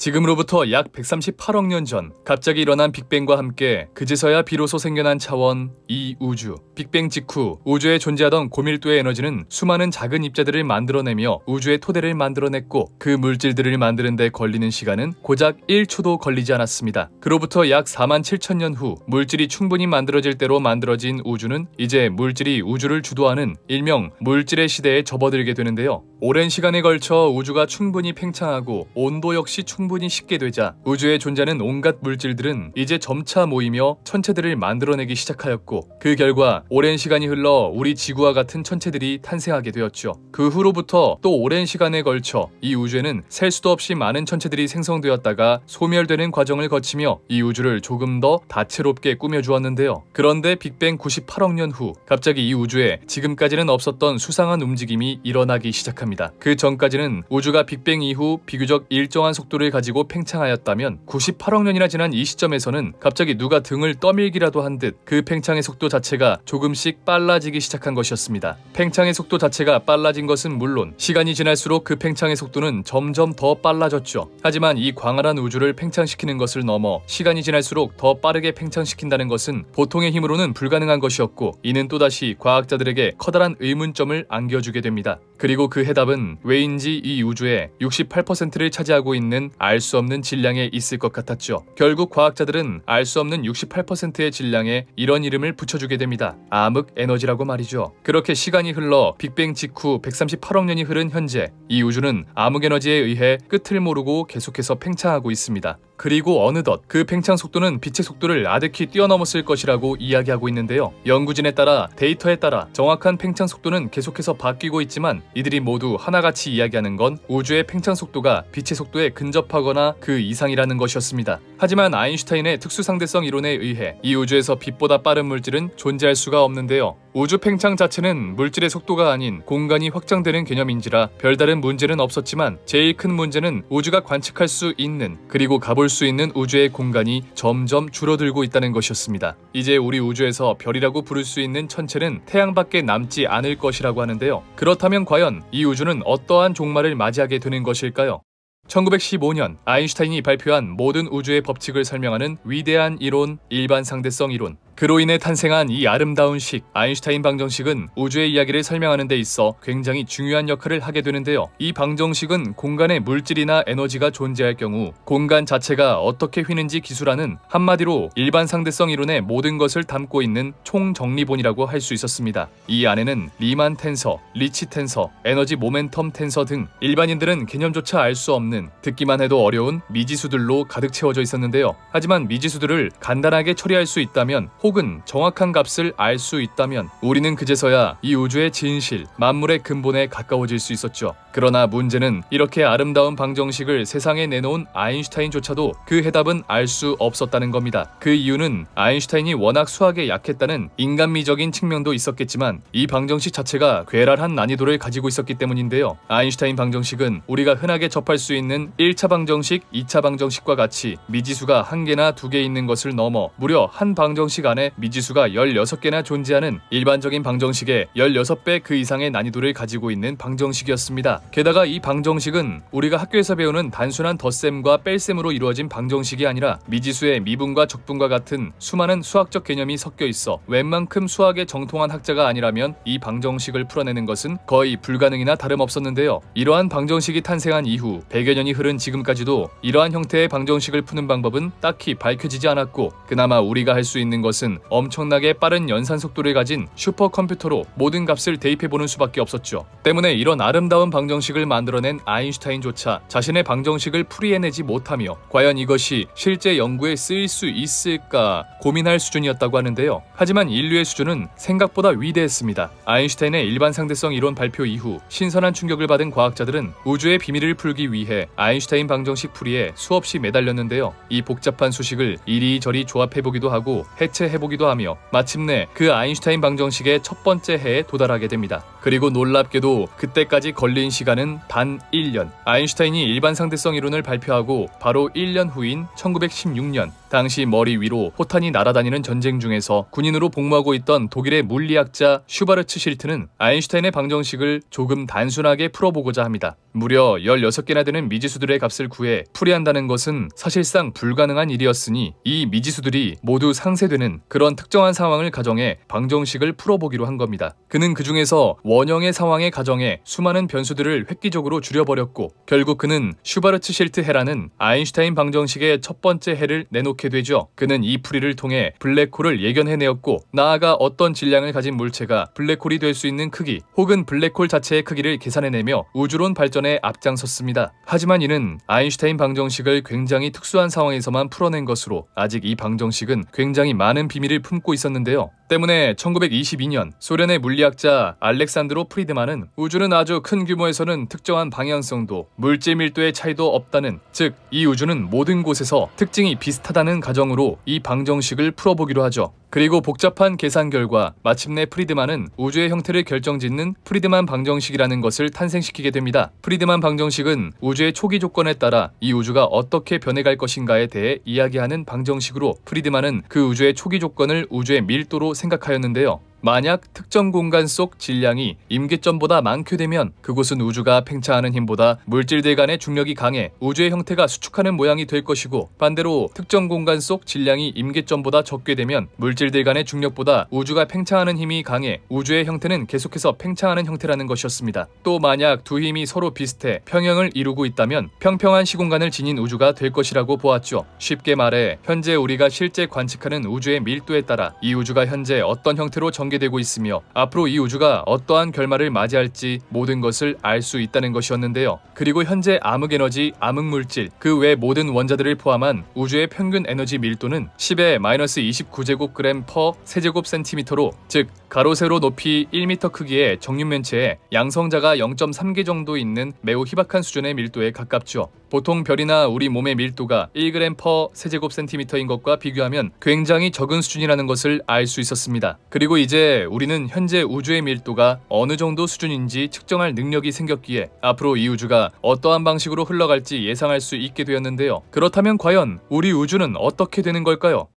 지금으로부터 약 138억 년 전 갑자기 일어난 빅뱅과 함께 그제서야 비로소 생겨난 차원 이 우주. 빅뱅 직후 우주에 존재하던 고밀도의 에너지는 수많은 작은 입자들을 만들어내며 우주의 토대를 만들어냈고 그 물질들을 만드는 데 걸리는 시간은 고작 1초도 걸리지 않았습니다. 그로부터 약 4만 7천 년후 물질이 충분히 만들어질 대로 만들어진 우주는 이제 물질이 우주를 주도하는 일명 물질의 시대에 접어들게 되는데요. 오랜 시간에 걸쳐 우주가 충분히 팽창하고 온도 역시 충분히 충분히 식게 되자 우주에 존재하는 온갖 물질들은 이제 점차 모이며 천체들을 만들어내기 시작하였고 그 결과 오랜 시간이 흘러 우리 지구와 같은 천체들이 탄생하게 되었죠. 그 후로부터 또 오랜 시간에 걸쳐 이 우주에는 셀 수도 없이 많은 천체들이 생성되었다가 소멸되는 과정을 거치며 이 우주를 조금 더 다채롭게 꾸며주었는데요. 그런데 빅뱅 98억 년 후 갑자기 이 우주에 지금까지는 없었던 수상한 움직임이 일어나기 시작합니다. 그 전까지는 우주가 빅뱅 이후 비교적 일정한 속도를 가지고 가지고 팽창하였다면 98억 년이나 지난 이 시점에서는 갑자기 누가 등을 떠밀기라도 한 듯 그 팽창의 속도 자체가 조금씩 빨라지기 시작한 것이었습니다. 팽창의 속도 자체가 빨라진 것은 물론 시간이 지날수록 그 팽창의 속도는 점점 더 빨라졌죠. 하지만 이 광활한 우주를 팽창시키는 것을 넘어 시간이 지날수록 더 빠르게 팽창시킨다는 것은 보통의 힘으로는 불가능한 것이었고 이는 또다시 과학자들에게 커다란 의문점을 안겨주게 됩니다. 그리고 그 해답은 왜인지 이 우주의 68%를 차지하고 있는 알수 없는 질량에 있을 것 같았죠. 결국 과학자들은 알 수 없는 68%의 질량에 이런 이름을 붙여주게 됩니다. 암흑 에너지라고 말이죠. 그렇게 시간이 흘러 빅뱅 직후 138억 년이 흐른 현재 이 우주는 암흑 에너지에 의해 끝을 모르고 계속해서 팽창하고 있습니다. 그리고 어느덧 그 팽창 속도는 빛의 속도를 아득히 뛰어넘었을 것이라고 이야기하고 있는데요. 연구진에 따라 데이터에 따라 정확한 팽창 속도는 계속해서 바뀌고 있지만 이들이 모두 하나같이 이야기하는 건 우주의 팽창 속도가 빛의 속도에 근접하거나 그 이상이라는 것이었습니다. 하지만 아인슈타인의 특수상대성 이론에 의해 이 우주에서 빛보다 빠른 물질은 존재할 수가 없는데요. 우주 팽창 자체는 물질의 속도가 아닌 공간이 확장되는 개념인지라 별다른 문제는 없었지만 제일 큰 문제는 우주가 관측할 수 있는 그리고 가볼 수 있는 우주의 공간이 점점 줄어들고 있다는 것이었습니다. 이제 우리 우주에서 별이라고 부를 수 있는 천체는 태양밖에 남지 않을 것이라고 하는데요. 그렇다면 과연 이 우주는 어떠한 종말을 맞이하게 되는 것일까요? 1915년 아인슈타인이 발표한 모든 우주의 법칙을 설명하는 위대한 이론 일반 상대성 이론 그로 인해 탄생한 이 아름다운 식, 아인슈타인 방정식은 우주의 이야기를 설명하는 데 있어 굉장히 중요한 역할을 하게 되는데요. 이 방정식은 공간에 물질이나 에너지가 존재할 경우 공간 자체가 어떻게 휘는지 기술하는 한마디로 일반 상대성 이론의 모든 것을 담고 있는 총정리본이라고 할 수 있었습니다. 이 안에는 리만 텐서, 리치 텐서, 에너지 모멘텀 텐서 등 일반인들은 개념조차 알 수 없는 듣기만 해도 어려운 미지수들로 가득 채워져 있었는데요. 하지만 미지수들을 간단하게 처리할 수 있다면 혹 혹은 정확한 값을 알 수 있다면 우리는 그제서야 이 우주의 진실, 만물의 근본에 가까워질 수 있었죠. 그러나 문제는 이렇게 아름다운 방정식을 세상에 내놓은 아인슈타인조차도 그 해답은 알 수 없었다는 겁니다. 그 이유는 아인슈타인이 워낙 수학에 약했다는 인간미적인 측면도 있었겠지만 이 방정식 자체가 괴랄한 난이도를 가지고 있었기 때문인데요. 아인슈타인 방정식은 우리가 흔하게 접할 수 있는 1차 방정식, 2차 방정식과 같이 미지수가 한 개나 두 개 있는 것을 넘어 무려 한 방정식 안에 안에 미지수가 16개나 존재하는 일반적인 방정식의 16배 그 이상의 난이도를 가지고 있는 방정식이었습니다. 게다가 이 방정식은 우리가 학교에서 배우는 단순한 덧셈과 뺄셈으로 이루어진 방정식이 아니라 미지수의 미분과 적분과 같은 수많은 수학적 개념이 섞여 있어 웬만큼 수학에 정통한 학자가 아니라면 이 방정식을 풀어내는 것은 거의 불가능이나 다름없었는데요. 이러한 방정식이 탄생한 이후 100여 년이 흐른 지금까지도 이러한 형태의 방정식을 푸는 방법은 딱히 밝혀지지 않았고 그나마 우리가 할 수 있는 것은 것은 엄청나게 빠른 연산 속도를 가진 슈퍼컴퓨터로 모든 값을 대입해보는 수밖에 없었죠. 때문에 이런 아름다운 방정식을 만들어낸 아인슈타인조차 자신의 방정식을 풀이해내지 못하며 과연 이것이 실제 연구에 쓰일 수 있을까 고민할 수준이었다고 하는데요. 하지만 인류의 수준은 생각보다 위대했습니다. 아인슈타인의 일반 상대성 이론 발표 이후 신선한 충격을 받은 과학자들은 우주의 비밀을 풀기 위해 아인슈타인 방정식 풀이에 수없이 매달렸는데요. 이 복잡한 수식을 이리저리 조합해보기도 하고 해체 해보기도 하며 마침내 그 아인슈타인 방정식의 첫 번째 해에 도달하게 됩니다. 그리고 놀랍게도 그때까지 걸린 시간은 단 1년. 아인슈타인이 일반 상대성 이론을 발표하고 바로 1년 후인 1916년 당시 머리 위로 포탄이 날아다니는 전쟁 중에서 군인으로 복무하고 있던 독일의 물리학자 슈바르츠 실트는 아인슈타인의 방정식을 조금 단순하게 풀어보고자 합니다. 무려 16개나 되는 미지수들의 값을 구해 풀이한다는 것은 사실상 불가능한 일이었으니 이 미지수들이 모두 상쇄되는 그런 특정한 상황을 가정해 방정식을 풀어보기로 한 겁니다. 그는 그 중에서 원형의 상황의 가정에 수많은 변수들을 획기적으로 줄여버렸고 결국 그는 슈바르츠 실트 해라는 아인슈타인 방정식의 첫 번째 해를 내놓게 되죠. 그는 이 풀이를 통해 블랙홀을 예견해내었고 나아가 어떤 질량을 가진 물체가 블랙홀이 될 수 있는 크기 혹은 블랙홀 자체의 크기를 계산해내며 우주론 발전에 앞장섰습니다. 하지만 이는 아인슈타인 방정식을 굉장히 특수한 상황에서만 풀어낸 것으로 아직 이 방정식은 굉장히 많은 비밀을 품고 있었는데요. 때문에 1922년 소련의 물리학자 알렉산더 알렉산드로 프리드만은 우주는 아주 큰 규모에서는 특정한 방향성도 물질 밀도의 차이도 없다는 즉 이 우주는 모든 곳에서 특징이 비슷하다는 가정으로 이 방정식을 풀어보기로 하죠. 그리고 복잡한 계산 결과 마침내 프리드만은 우주의 형태를 결정짓는 프리드만 방정식이라는 것을 탄생시키게 됩니다. 프리드만 방정식은 우주의 초기 조건에 따라 이 우주가 어떻게 변해갈 것인가에 대해 이야기하는 방정식으로 프리드만은 그 우주의 초기 조건을 우주의 밀도로 생각하였는데요. 만약 특정 공간 속 질량이 임계점보다 많게 되면 그곳은 우주가 팽창하는 힘보다 물질들 간의 중력이 강해 우주의 형태가 수축하는 모양이 될 것이고 반대로 특정 공간 속 질량이 임계점보다 적게 되면 물질들 간의 중력보다 우주가 팽창하는 힘이 강해 우주의 형태는 계속해서 팽창하는 형태라는 것이었습니다. 또 만약 두 힘이 서로 비슷해 평형을 이루고 있다면 평평한 시공간을 지닌 우주가 될 것이라고 보았죠. 쉽게 말해 현재 우리가 실제 관측하는 우주의 밀도에 따라 이 우주가 현재 어떤 형태로 정 전개되고 있으며 앞으로 이 우주가 어떠한 결말을 맞이할지 모든 것을 알 수 있다는 것이었는데요. 그리고 현재 암흑에너지, 암흑물질, 그 외 모든 원자들을 포함한 우주의 평균 에너지 밀도는 10의 마이너스 29제곱그램 퍼 세제곱 센티미터로 즉 가로 세로 높이 1m 크기의 정육면체에 양성자가 0.3개 정도 있는 매우 희박한 수준의 밀도에 가깝죠. 보통 별이나 우리 몸의 밀도가 1g/per 세제곱센티미터인 것과 비교하면 굉장히 적은 수준이라는 것을 알 수 있었습니다. 그리고 이제 우리는 현재 우주의 밀도가 어느 정도 수준인지 측정할 능력이 생겼기에 앞으로 이 우주가 어떠한 방식으로 흘러갈지 예상할 수 있게 되었는데요. 그렇다면 과연 우리 우주는 어떻게 되는 걸까요?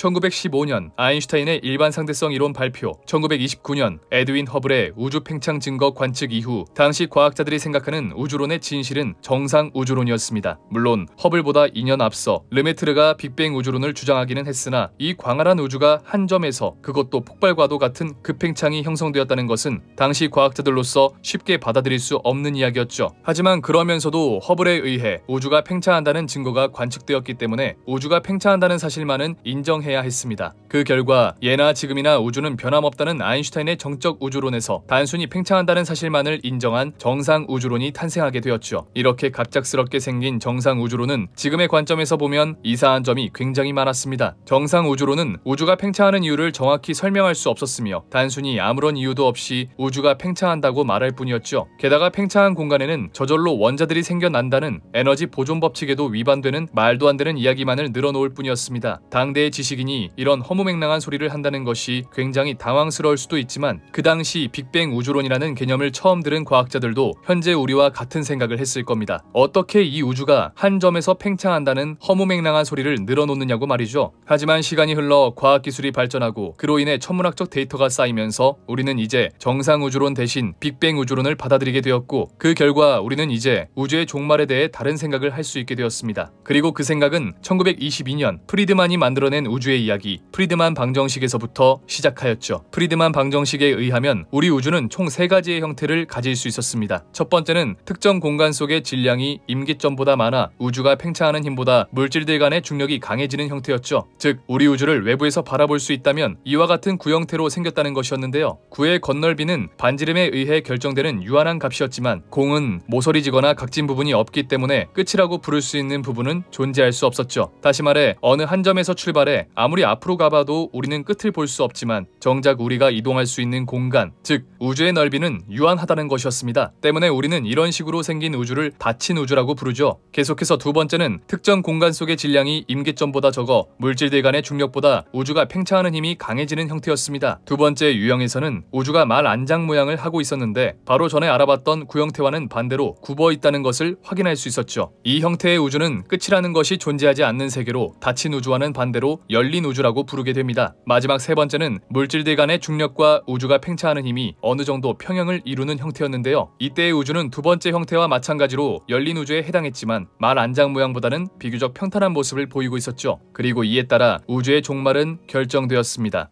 1915년 아인슈타인의 일반 상대성 이론 발표, 1929년 에드윈 허블의 우주 팽창 증거 관측 이후 당시 과학자들이 생각하는 우주론의 진실은 정상 우주론이었습니다. 물론 허블보다 2년 앞서 르메트르가 빅뱅 우주론을 주장하기는 했으나 이 광활한 우주가 한 점에서 그것도 폭발과도 같은 급팽창이 형성되었다는 것은 당시 과학자들로서 쉽게 받아들일 수 없는 이야기였죠. 하지만 그러면서도 허블에 의해 우주가 팽창한다는 증거가 관측되었기 때문에 우주가 팽창한다는 사실만은 인정해 해야 했습니다. 그 결과 예나 지금이나 우주는 변함없다는 아인슈타인의 정적 우주론에서 단순히 팽창한다는 사실만을 인정한 정상 우주론이 탄생하게 되었죠. 이렇게 갑작스럽게 생긴 정상 우주론은 지금의 관점에서 보면 이상한 점이 굉장히 많았습니다. 정상 우주론은 우주가 팽창하는 이유를 정확히 설명할 수 없었으며 단순히 아무런 이유도 없이 우주가 팽창한다고 말할 뿐이었죠. 게다가 팽창한 공간에는 저절로 원자들이 생겨난다는 에너지 보존 법칙에도 위반되는 말도 안 되는 이야기만을 늘어놓을 뿐이었습니다. 당대의 지식 지인이 이런 허무맹랑한 소리를 한다는 것이 굉장히 당황스러울 수도 있지만 그 당시 빅뱅 우주론이라는 개념을 처음 들은 과학자들도 현재 우리와 같은 생각을 했을 겁니다. 어떻게 이 우주가 한 점에서 팽창한다는 허무맹랑한 소리를 늘어놓느냐고 말이죠. 하지만 시간이 흘러 과학기술이 발전하고 그로 인해 천문학적 데이터가 쌓이면서 우리는 이제 정상 우주론 대신 빅뱅 우주론을 받아들이게 되었고 그 결과 우리는 이제 우주의 종말에 대해 다른 생각을 할 수 있게 되었습니다. 그리고 그 생각은 1922년 프리드만이 만들어낸 우주의 우주의 이야기 프리드만 방정식에서부터 시작하였죠. 프리드만 방정식에 의하면 우리 우주는 총 세가지의 형태를 가질 수 있었습니다. 첫 번째는 특정 공간 속의 질량이 임기점보다 많아 우주가 팽창하는 힘보다 물질들 간의 중력이 강해지는 형태였죠. 즉 우리 우주를 외부에서 바라볼 수 있다면 이와 같은 구형태로 생겼다는 것이었는데요. 구의 건널비는 반지름에 의해 결정되는 유한한 값이었지만 공은 모서리지거나 각진 부분이 없기 때문에 끝이라고 부를 수 있는 부분은 존재할 수 없었죠. 다시 말해 어느 한 점에서 출발해 아무리 앞으로 가봐도 우리는 끝을 볼 수 없지만 정작 우리가 이동할 수 있는 공간, 즉 우주의 넓이는 유한하다는 것이었습니다. 때문에 우리는 이런 식으로 생긴 우주를 닫힌 우주라고 부르죠. 계속해서 두 번째는 특정 공간 속의 질량이 임계점보다 적어 물질들 간의 중력보다 우주가 팽창하는 힘이 강해지는 형태였습니다. 두 번째 유형에서는 우주가 말 안장 모양을 하고 있었는데 바로 전에 알아봤던 구형태와는 반대로 굽어 있다는 것을 확인할 수 있었죠. 이 형태의 우주는 끝이라는 것이 존재하지 않는 세계로 닫힌 우주와는 반대로 열 열린 우주라고 부르게 됩니다. 마지막 세 번째는 물질들 간의 중력과 우주가 팽창하는 힘이 어느 정도 평형을 이루는 형태였는데요. 이때의 우주는 두 번째 형태와 마찬가지로 열린 우주에 해당했지만 말 안장 모양보다는 비교적 평탄한 모습을 보이고 있었죠. 그리고 이에 따라 우주의 종말은 결정되었습니다.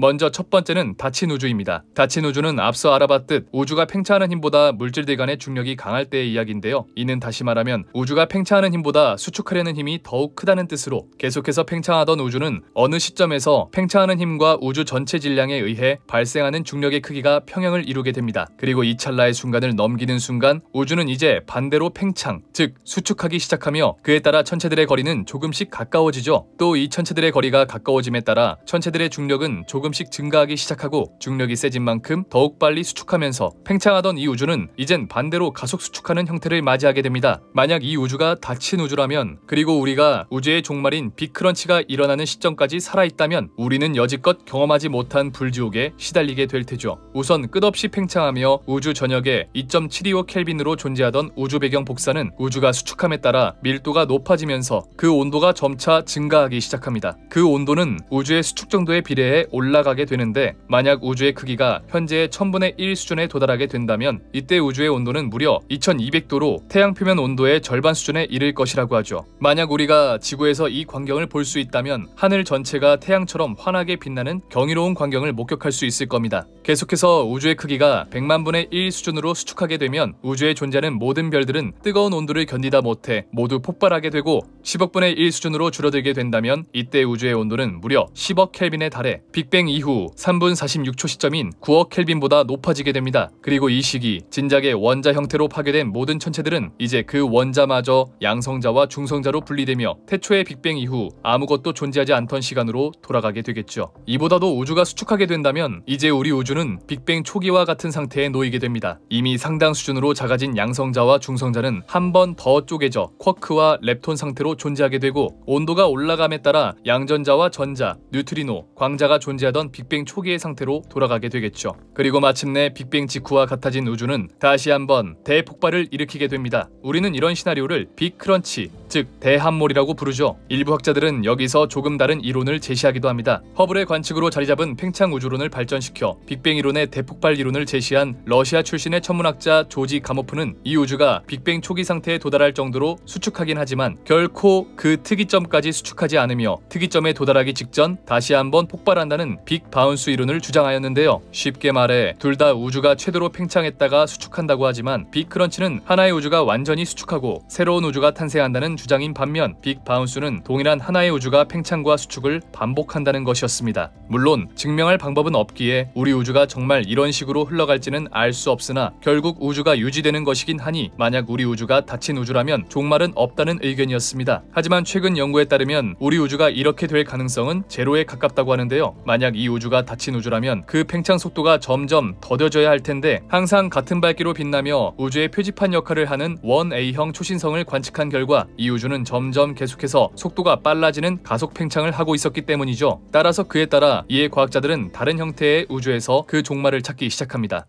먼저 첫 번째는 닫힌 우주입니다. 닫힌 우주는 앞서 알아봤듯 우주가 팽창하는 힘보다 물질들 간의 중력이 강할 때의 이야기인데요. 이는 다시 말하면 우주가 팽창하는 힘보다 수축하려는 힘이 더욱 크다는 뜻으로 계속해서 팽창하던 우주는 어느 시점에서 팽창하는 힘과 우주 전체 질량에 의해 발생하는 중력의 크기가 평형을 이루게 됩니다. 그리고 이 찰나의 순간을 넘기는 순간 우주는 이제 반대로 팽창, 즉 수축하기 시작하며 그에 따라 천체들의 거리는 조금씩 가까워지죠. 또 이 천체들의 거리가 가까워짐에 따라 천체들의 중력은 조금 조금씩 증가하기 시작하고 중력이 세진 만큼 더욱 빨리 수축하면서 팽창하던 이 우주는 이젠 반대로 가속 수축하는 형태를 맞이하게 됩니다. 만약 이 우주가 닫힌 우주라면 그리고 우리가 우주의 종말인 빅크런치가 일어나는 시점까지 살아있다면 우리는 여지껏 경험하지 못한 불지옥에 시달리게 될 테죠. 우선 끝없이 팽창하며 우주 전역에 2.725 켈빈으로 존재하던 우주 배경 복사는 우주가 수축함에 따라 밀도가 높아지면서 그 온도가 점차 증가하기 시작합니다. 그 온도는 우주의 수축 정도에 비례해 올라 올라가게 되는데 만약 우주의 크기가 현재의 1000분의 1 수준에 도달하게 된다면 이때 우주의 온도는 무려 2200도로 태양 표면 온도의 절반 수준에 이를 것이라고 하죠. 만약 우리가 지구에서 이 광경을 볼 수 있다면 하늘 전체가 태양처럼 환하게 빛나는 경이로운 광경을 목격할 수 있을 겁니다. 계속해서 우주의 크기가 100만 분의 1 수준으로 수축하게 되면 우주에 존재하는 모든 별들은 뜨거운 온도를 견디다 못해 모두 폭발하게 되고 10억 분의 1 수준으로 줄어들게 된다면 이때 우주의 온도는 무려 10억 켈빈에 달해 빅뱅 상승 이후 3분 46초 시점인 9억 켈빈보다 높아지게 됩니다. 그리고 이 시기 진작에 원자 형태로 파괴된 모든 천체들은 이제 그 원자마저 양성자와 중성자로 분리되며 태초의 빅뱅 이후 아무것도 존재하지 않던 시간으로 돌아가게 되겠죠. 이보다도 우주가 수축하게 된다면 이제 우리 우주는 빅뱅 초기와 같은 상태에 놓이게 됩니다. 이미 상당 수준으로 작아진 양성자와 중성자는 한 번 더 쪼개져 쿼크와 렙톤 상태로 존재하게 되고 온도가 올라감에 따라 양전자와 전자, 뉴트리노, 광자가 존재하는 존재하던 빅뱅 초기의 상태로 돌아가게 되겠죠. 그리고 마침내 빅뱅 직후와 같아진 우주는 다시 한번 대폭발을 일으키게 됩니다. 우리는 이런 시나리오를 빅크런치, 즉 대함몰이라고 부르죠. 일부 학자들은 여기서 조금 다른 이론을 제시하기도 합니다. 허블의 관측으로 자리잡은 팽창 우주론을 발전시켜 빅뱅 이론의 대폭발 이론을 제시한 러시아 출신의 천문학자 조지 가모프는 이 우주가 빅뱅 초기 상태에 도달할 정도로 수축하긴 하지만 결코 그 특이점까지 수축하지 않으며 특이점에 도달하기 직전 다시 한번 폭발한다는 빅 바운스 이론을 주장하였는데요. 쉽게 말해 둘 다 우주가 최대로 팽창했다가 수축한다고 하지만 빅크런치는 하나의 우주가 완전히 수축하고 새로운 우주가 탄생한다는 주장인 반면 빅 바운스는 동일한 하나의 우주가 팽창과 수축을 반복한다는 것이었습니다. 물론 증명할 방법은 없기에 우리 우주가 정말 이런 식으로 흘러갈지는 알 수 없으나 결국 우주가 유지되는 것이긴 하니 만약 우리 우주가 닫힌 우주라면 종말은 없다는 의견이었습니다. 하지만 최근 연구에 따르면 우리 우주가 이렇게 될 가능성은 제로에 가깝다고 하는데요. 만약 만약 이 우주가 닫힌 우주라면 그 팽창 속도가 점점 더뎌져야 할 텐데 항상 같은 밝기로 빛나며 우주의 표지판 역할을 하는 1A형 초신성을 관측한 결과 이 우주는 점점 계속해서 속도가 빨라지는 가속 팽창을 하고 있었기 때문이죠. 따라서 그에 따라 이에 과학자들은 다른 형태의 우주에서 그 종말을 찾기 시작합니다.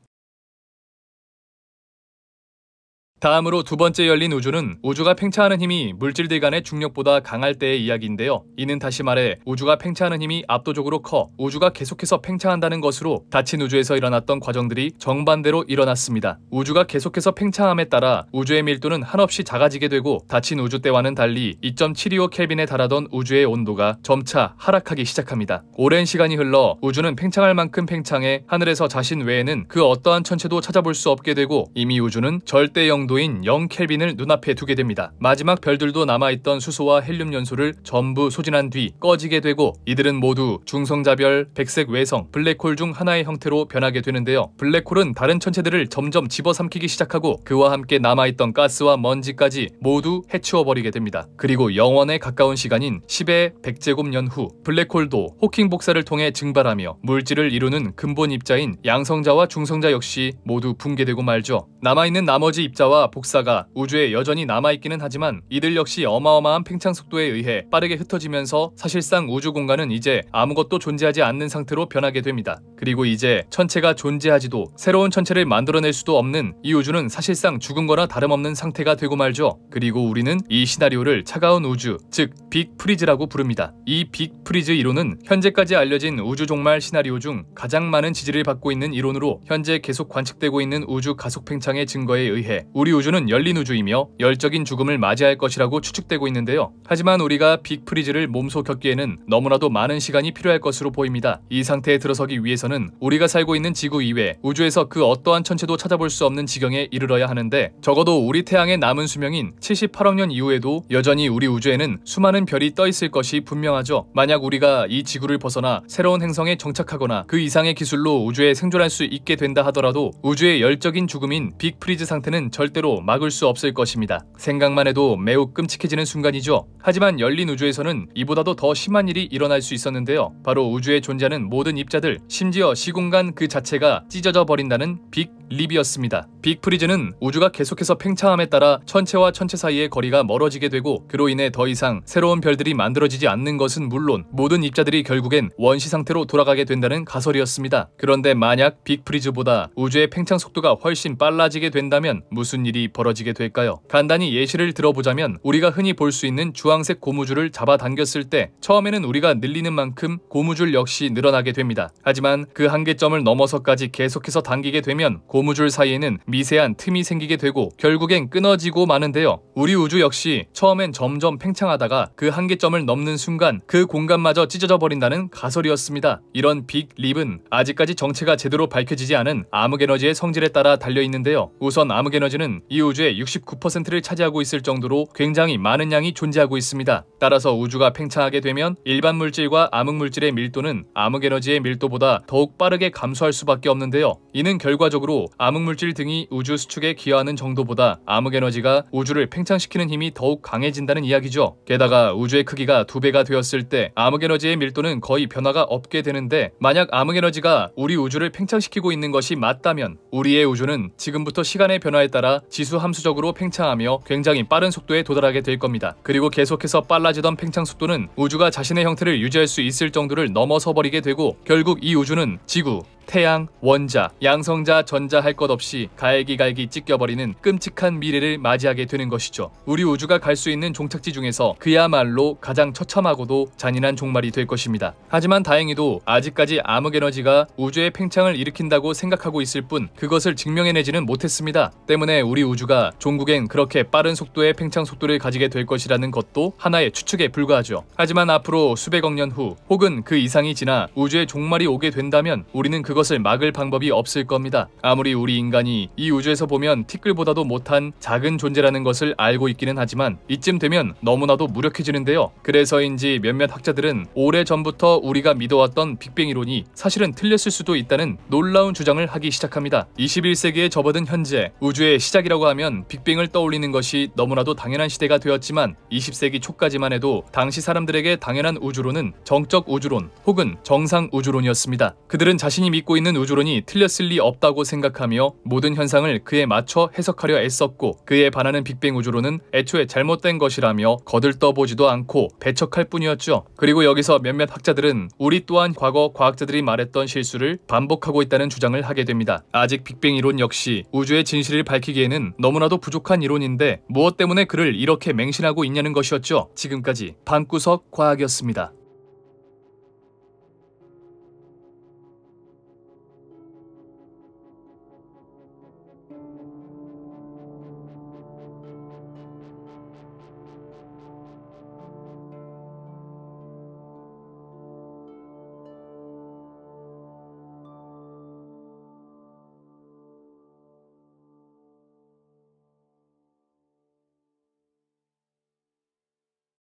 다음으로 두 번째 열린 우주는 우주가 팽창하는 힘이 물질들 간의 중력보다 강할 때의 이야기인데요. 이는 다시 말해 우주가 팽창하는 힘이 압도적으로 커 우주가 계속해서 팽창한다는 것으로 닫힌 우주에서 일어났던 과정들이 정반대로 일어났습니다. 우주가 계속해서 팽창함에 따라 우주의 밀도는 한없이 작아지게 되고 닫힌 우주 때와는 달리 2.725 켈빈에 달하던 우주의 온도가 점차 하락하기 시작합니다. 오랜 시간이 흘러 우주는 팽창할 만큼 팽창해 하늘에서 자신 외에는 그 어떠한 천체도 찾아볼 수 없게 되고 이미 우주는 절대 영도 정도인 0켈빈을 눈앞에 두게 됩니다. 마지막 별들도 남아있던 수소와 헬륨 연소를 전부 소진한 뒤 꺼지게 되고 이들은 모두 중성자별, 백색 외성, 블랙홀 중 하나의 형태로 변하게 되는데요. 블랙홀은 다른 천체들을 점점 집어삼키기 시작하고 그와 함께 남아있던 가스와 먼지까지 모두 해치워버리게 됩니다. 그리고 영원에 가까운 시간인 10의 100제곱년 후 블랙홀도 호킹 복사를 통해 증발하며 물질을 이루는 근본 입자인 양성자와 중성자 역시 모두 붕괴되고 말죠. 남아있는 나머지 입자와 진화와 복사가 우주에 여전히 남아있기는 하지만 이들 역시 어마어마한 팽창 속도에 의해 빠르게 흩어지면서 사실상 우주 공간은 이제 아무것도 존재하지 않는 상태로 변하게 됩니다. 그리고 이제 천체가 존재하지도 새로운 천체를 만들어낼 수도 없는 이 우주는 사실상 죽은 거나 다름없는 상태가 되고 말죠. 그리고 우리는 이 시나리오를 차가운 우주, 즉 빅프리즈라고 부릅니다. 이 빅프리즈 이론은 현재까지 알려진 우주 종말 시나리오 중 가장 많은 지지를 받고 있는 이론으로 현재 계속 관측되고 있는 우주 가속 팽창의 증거에 의해 우리 우리 우주는 열린 우주이며 열적인 죽음을 맞이할 것이라고 추측되고 있는데요. 하지만 우리가 빅프리즈를 몸소 겪기에는 너무나도 많은 시간이 필요할 것으로 보입니다. 이 상태에 들어서기 위해서는 우리가 살고 있는 지구 이외 우주에서 그 어떠한 천체도 찾아볼 수 없는 지경에 이르러야 하는데 적어도 우리 태양의 남은 수명인 78억 년 이후에도 여전히 우리 우주에는 수많은 별이 떠 있을 것이 분명하죠. 만약 우리가 이 지구를 벗어나 새로운 행성에 정착하거나 그 이상의 기술로 우주에 생존할 수 있게 된다 하더라도 우주의 열적인 죽음인 빅프리즈 상태는 절대 절대로 막을 수 없을 것입니다. 생각만 해도 매우 끔찍해지는 순간이죠. 하지만 열린 우주에서는 이보다도 더 심한 일이 일어날 수 있었는데요. 바로 우주에 존재하는 모든 입자들, 심지어 시공간 그 자체가 찢어져 버린다는 빅 립이었습니다 빅프리즈는 우주가 계속해서 팽창함에 따라 천체와 천체 사이의 거리가 멀어지게 되고 그로 인해 더 이상 새로운 별들이 만들어지지 않는 것은 물론 모든 입자들이 결국엔 원시 상태로 돌아가게 된다는 가설이었습니다. 그런데 만약 빅프리즈보다 우주의 팽창 속도가 훨씬 빨라지게 된다면 무슨 일이 벌어지게 될까요? 간단히 예시를 들어보자면 우리가 흔히 볼 수 있는 주황색 고무줄을 잡아당겼을 때 처음에는 우리가 늘리는 만큼 고무줄 역시 늘어나게 됩니다. 하지만 그 한계점을 넘어서까지 계속해서 당기게 되면 고 고무줄 사이에는 미세한 틈이 생기게 되고 결국엔 끊어지고 마는데요. 우리 우주 역시 처음엔 점점 팽창하다가 그 한계점을 넘는 순간 그 공간마저 찢어져 버린다는 가설이었습니다. 이런 빅 립은 아직까지 정체가 제대로 밝혀지지 않은 암흑에너지의 성질에 따라 달려있는데요. 우선 암흑에너지는 이 우주의 69%를 차지하고 있을 정도로 굉장히 많은 양이 존재하고 있습니다. 따라서 우주가 팽창하게 되면 일반 물질과 암흑물질의 밀도는 암흑에너지의 밀도보다 더욱 빠르게 감소할 수밖에 없는데요. 이는 결과적으로 암흑물질 등이 우주 수축에 기여하는 정도보다 암흑에너지가 우주를 팽창시키는 힘이 더욱 강해진다는 이야기죠. 게다가 우주의 크기가 두배가 되었을 때 암흑에너지의 밀도는 거의 변화가 없게 되는데 만약 암흑에너지가 우리 우주를 팽창시키고 있는 것이 맞다면 우리의 우주는 지금부터 시간의 변화에 따라 지수 함수적으로 팽창하며 굉장히 빠른 속도에 도달하게 될 겁니다. 그리고 계속해서 빨라지던 팽창 속도는 우주가 자신의 형태를 유지할 수 있을 정도를 넘어서 버리게 되고 결국 이 우주는 지구, 태양, 원자, 양성자, 전자 할 것 없이 갈기갈기 찢겨버리는 끔찍한 미래를 맞이하게 되는 것이죠. 우리 우주가 갈 수 있는 종착지 중에서 그야말로 가장 처참하고도 잔인한 종말이 될 것입니다. 하지만 다행히도 아직까지 암흑에너지가 우주의 팽창을 일으킨다고 생각하고 있을 뿐 그것을 증명해내지는 못했습니다. 때문에 우리 우주가 종국엔 그렇게 빠른 속도의 팽창 속도를 가지게 될 것이라는 것도 하나의 추측에 불과하죠. 하지만 앞으로 수백억 년 후 혹은 그 이상이 지나 우주의 종말이 오게 된다면 우리는 그것 그것을 막을 방법이 없을 겁니다. 아무리 우리 인간이 이 우주에서 보면 티끌보다도 못한 작은 존재라는 것을 알고 있기는 하지만 이쯤 되면 너무나도 무력해지는데요. 그래서인지 몇몇 학자들은 오래전부터 우리가 믿어왔던 빅뱅 이론이 사실은 틀렸을 수도 있다는 놀라운 주장을 하기 시작합니다. 21세기에 접어든 현재 우주의 시작이라고 하면 빅뱅을 떠올리는 것이 너무나도 당연한 시대가 되었지만 20세기 초까지만 해도 당시 사람들에게 당연한 우주론은 정적 우주론 혹은 정상 우주론이었습니다. 그들은 자신이 믿고 갖고 있는 우주론이 틀렸을 리 없다고 생각하며 모든 현상을 그에 맞춰 해석하려 애썼고 그에 반하는 빅뱅 우주론은 애초에 잘못된 것이라며 거들떠보지도 않고 배척할 뿐이었죠. 그리고 여기서 몇몇 학자들은 우리 또한 과거 과학자들이 말했던 실수를 반복하고 있다는 주장을 하게 됩니다. 아직 빅뱅 이론 역시 우주의 진실을 밝히기에는 너무나도 부족한 이론인데 무엇 때문에 그를 이렇게 맹신하고 있냐는 것이었죠. 지금까지 방구석 과학이었습니다.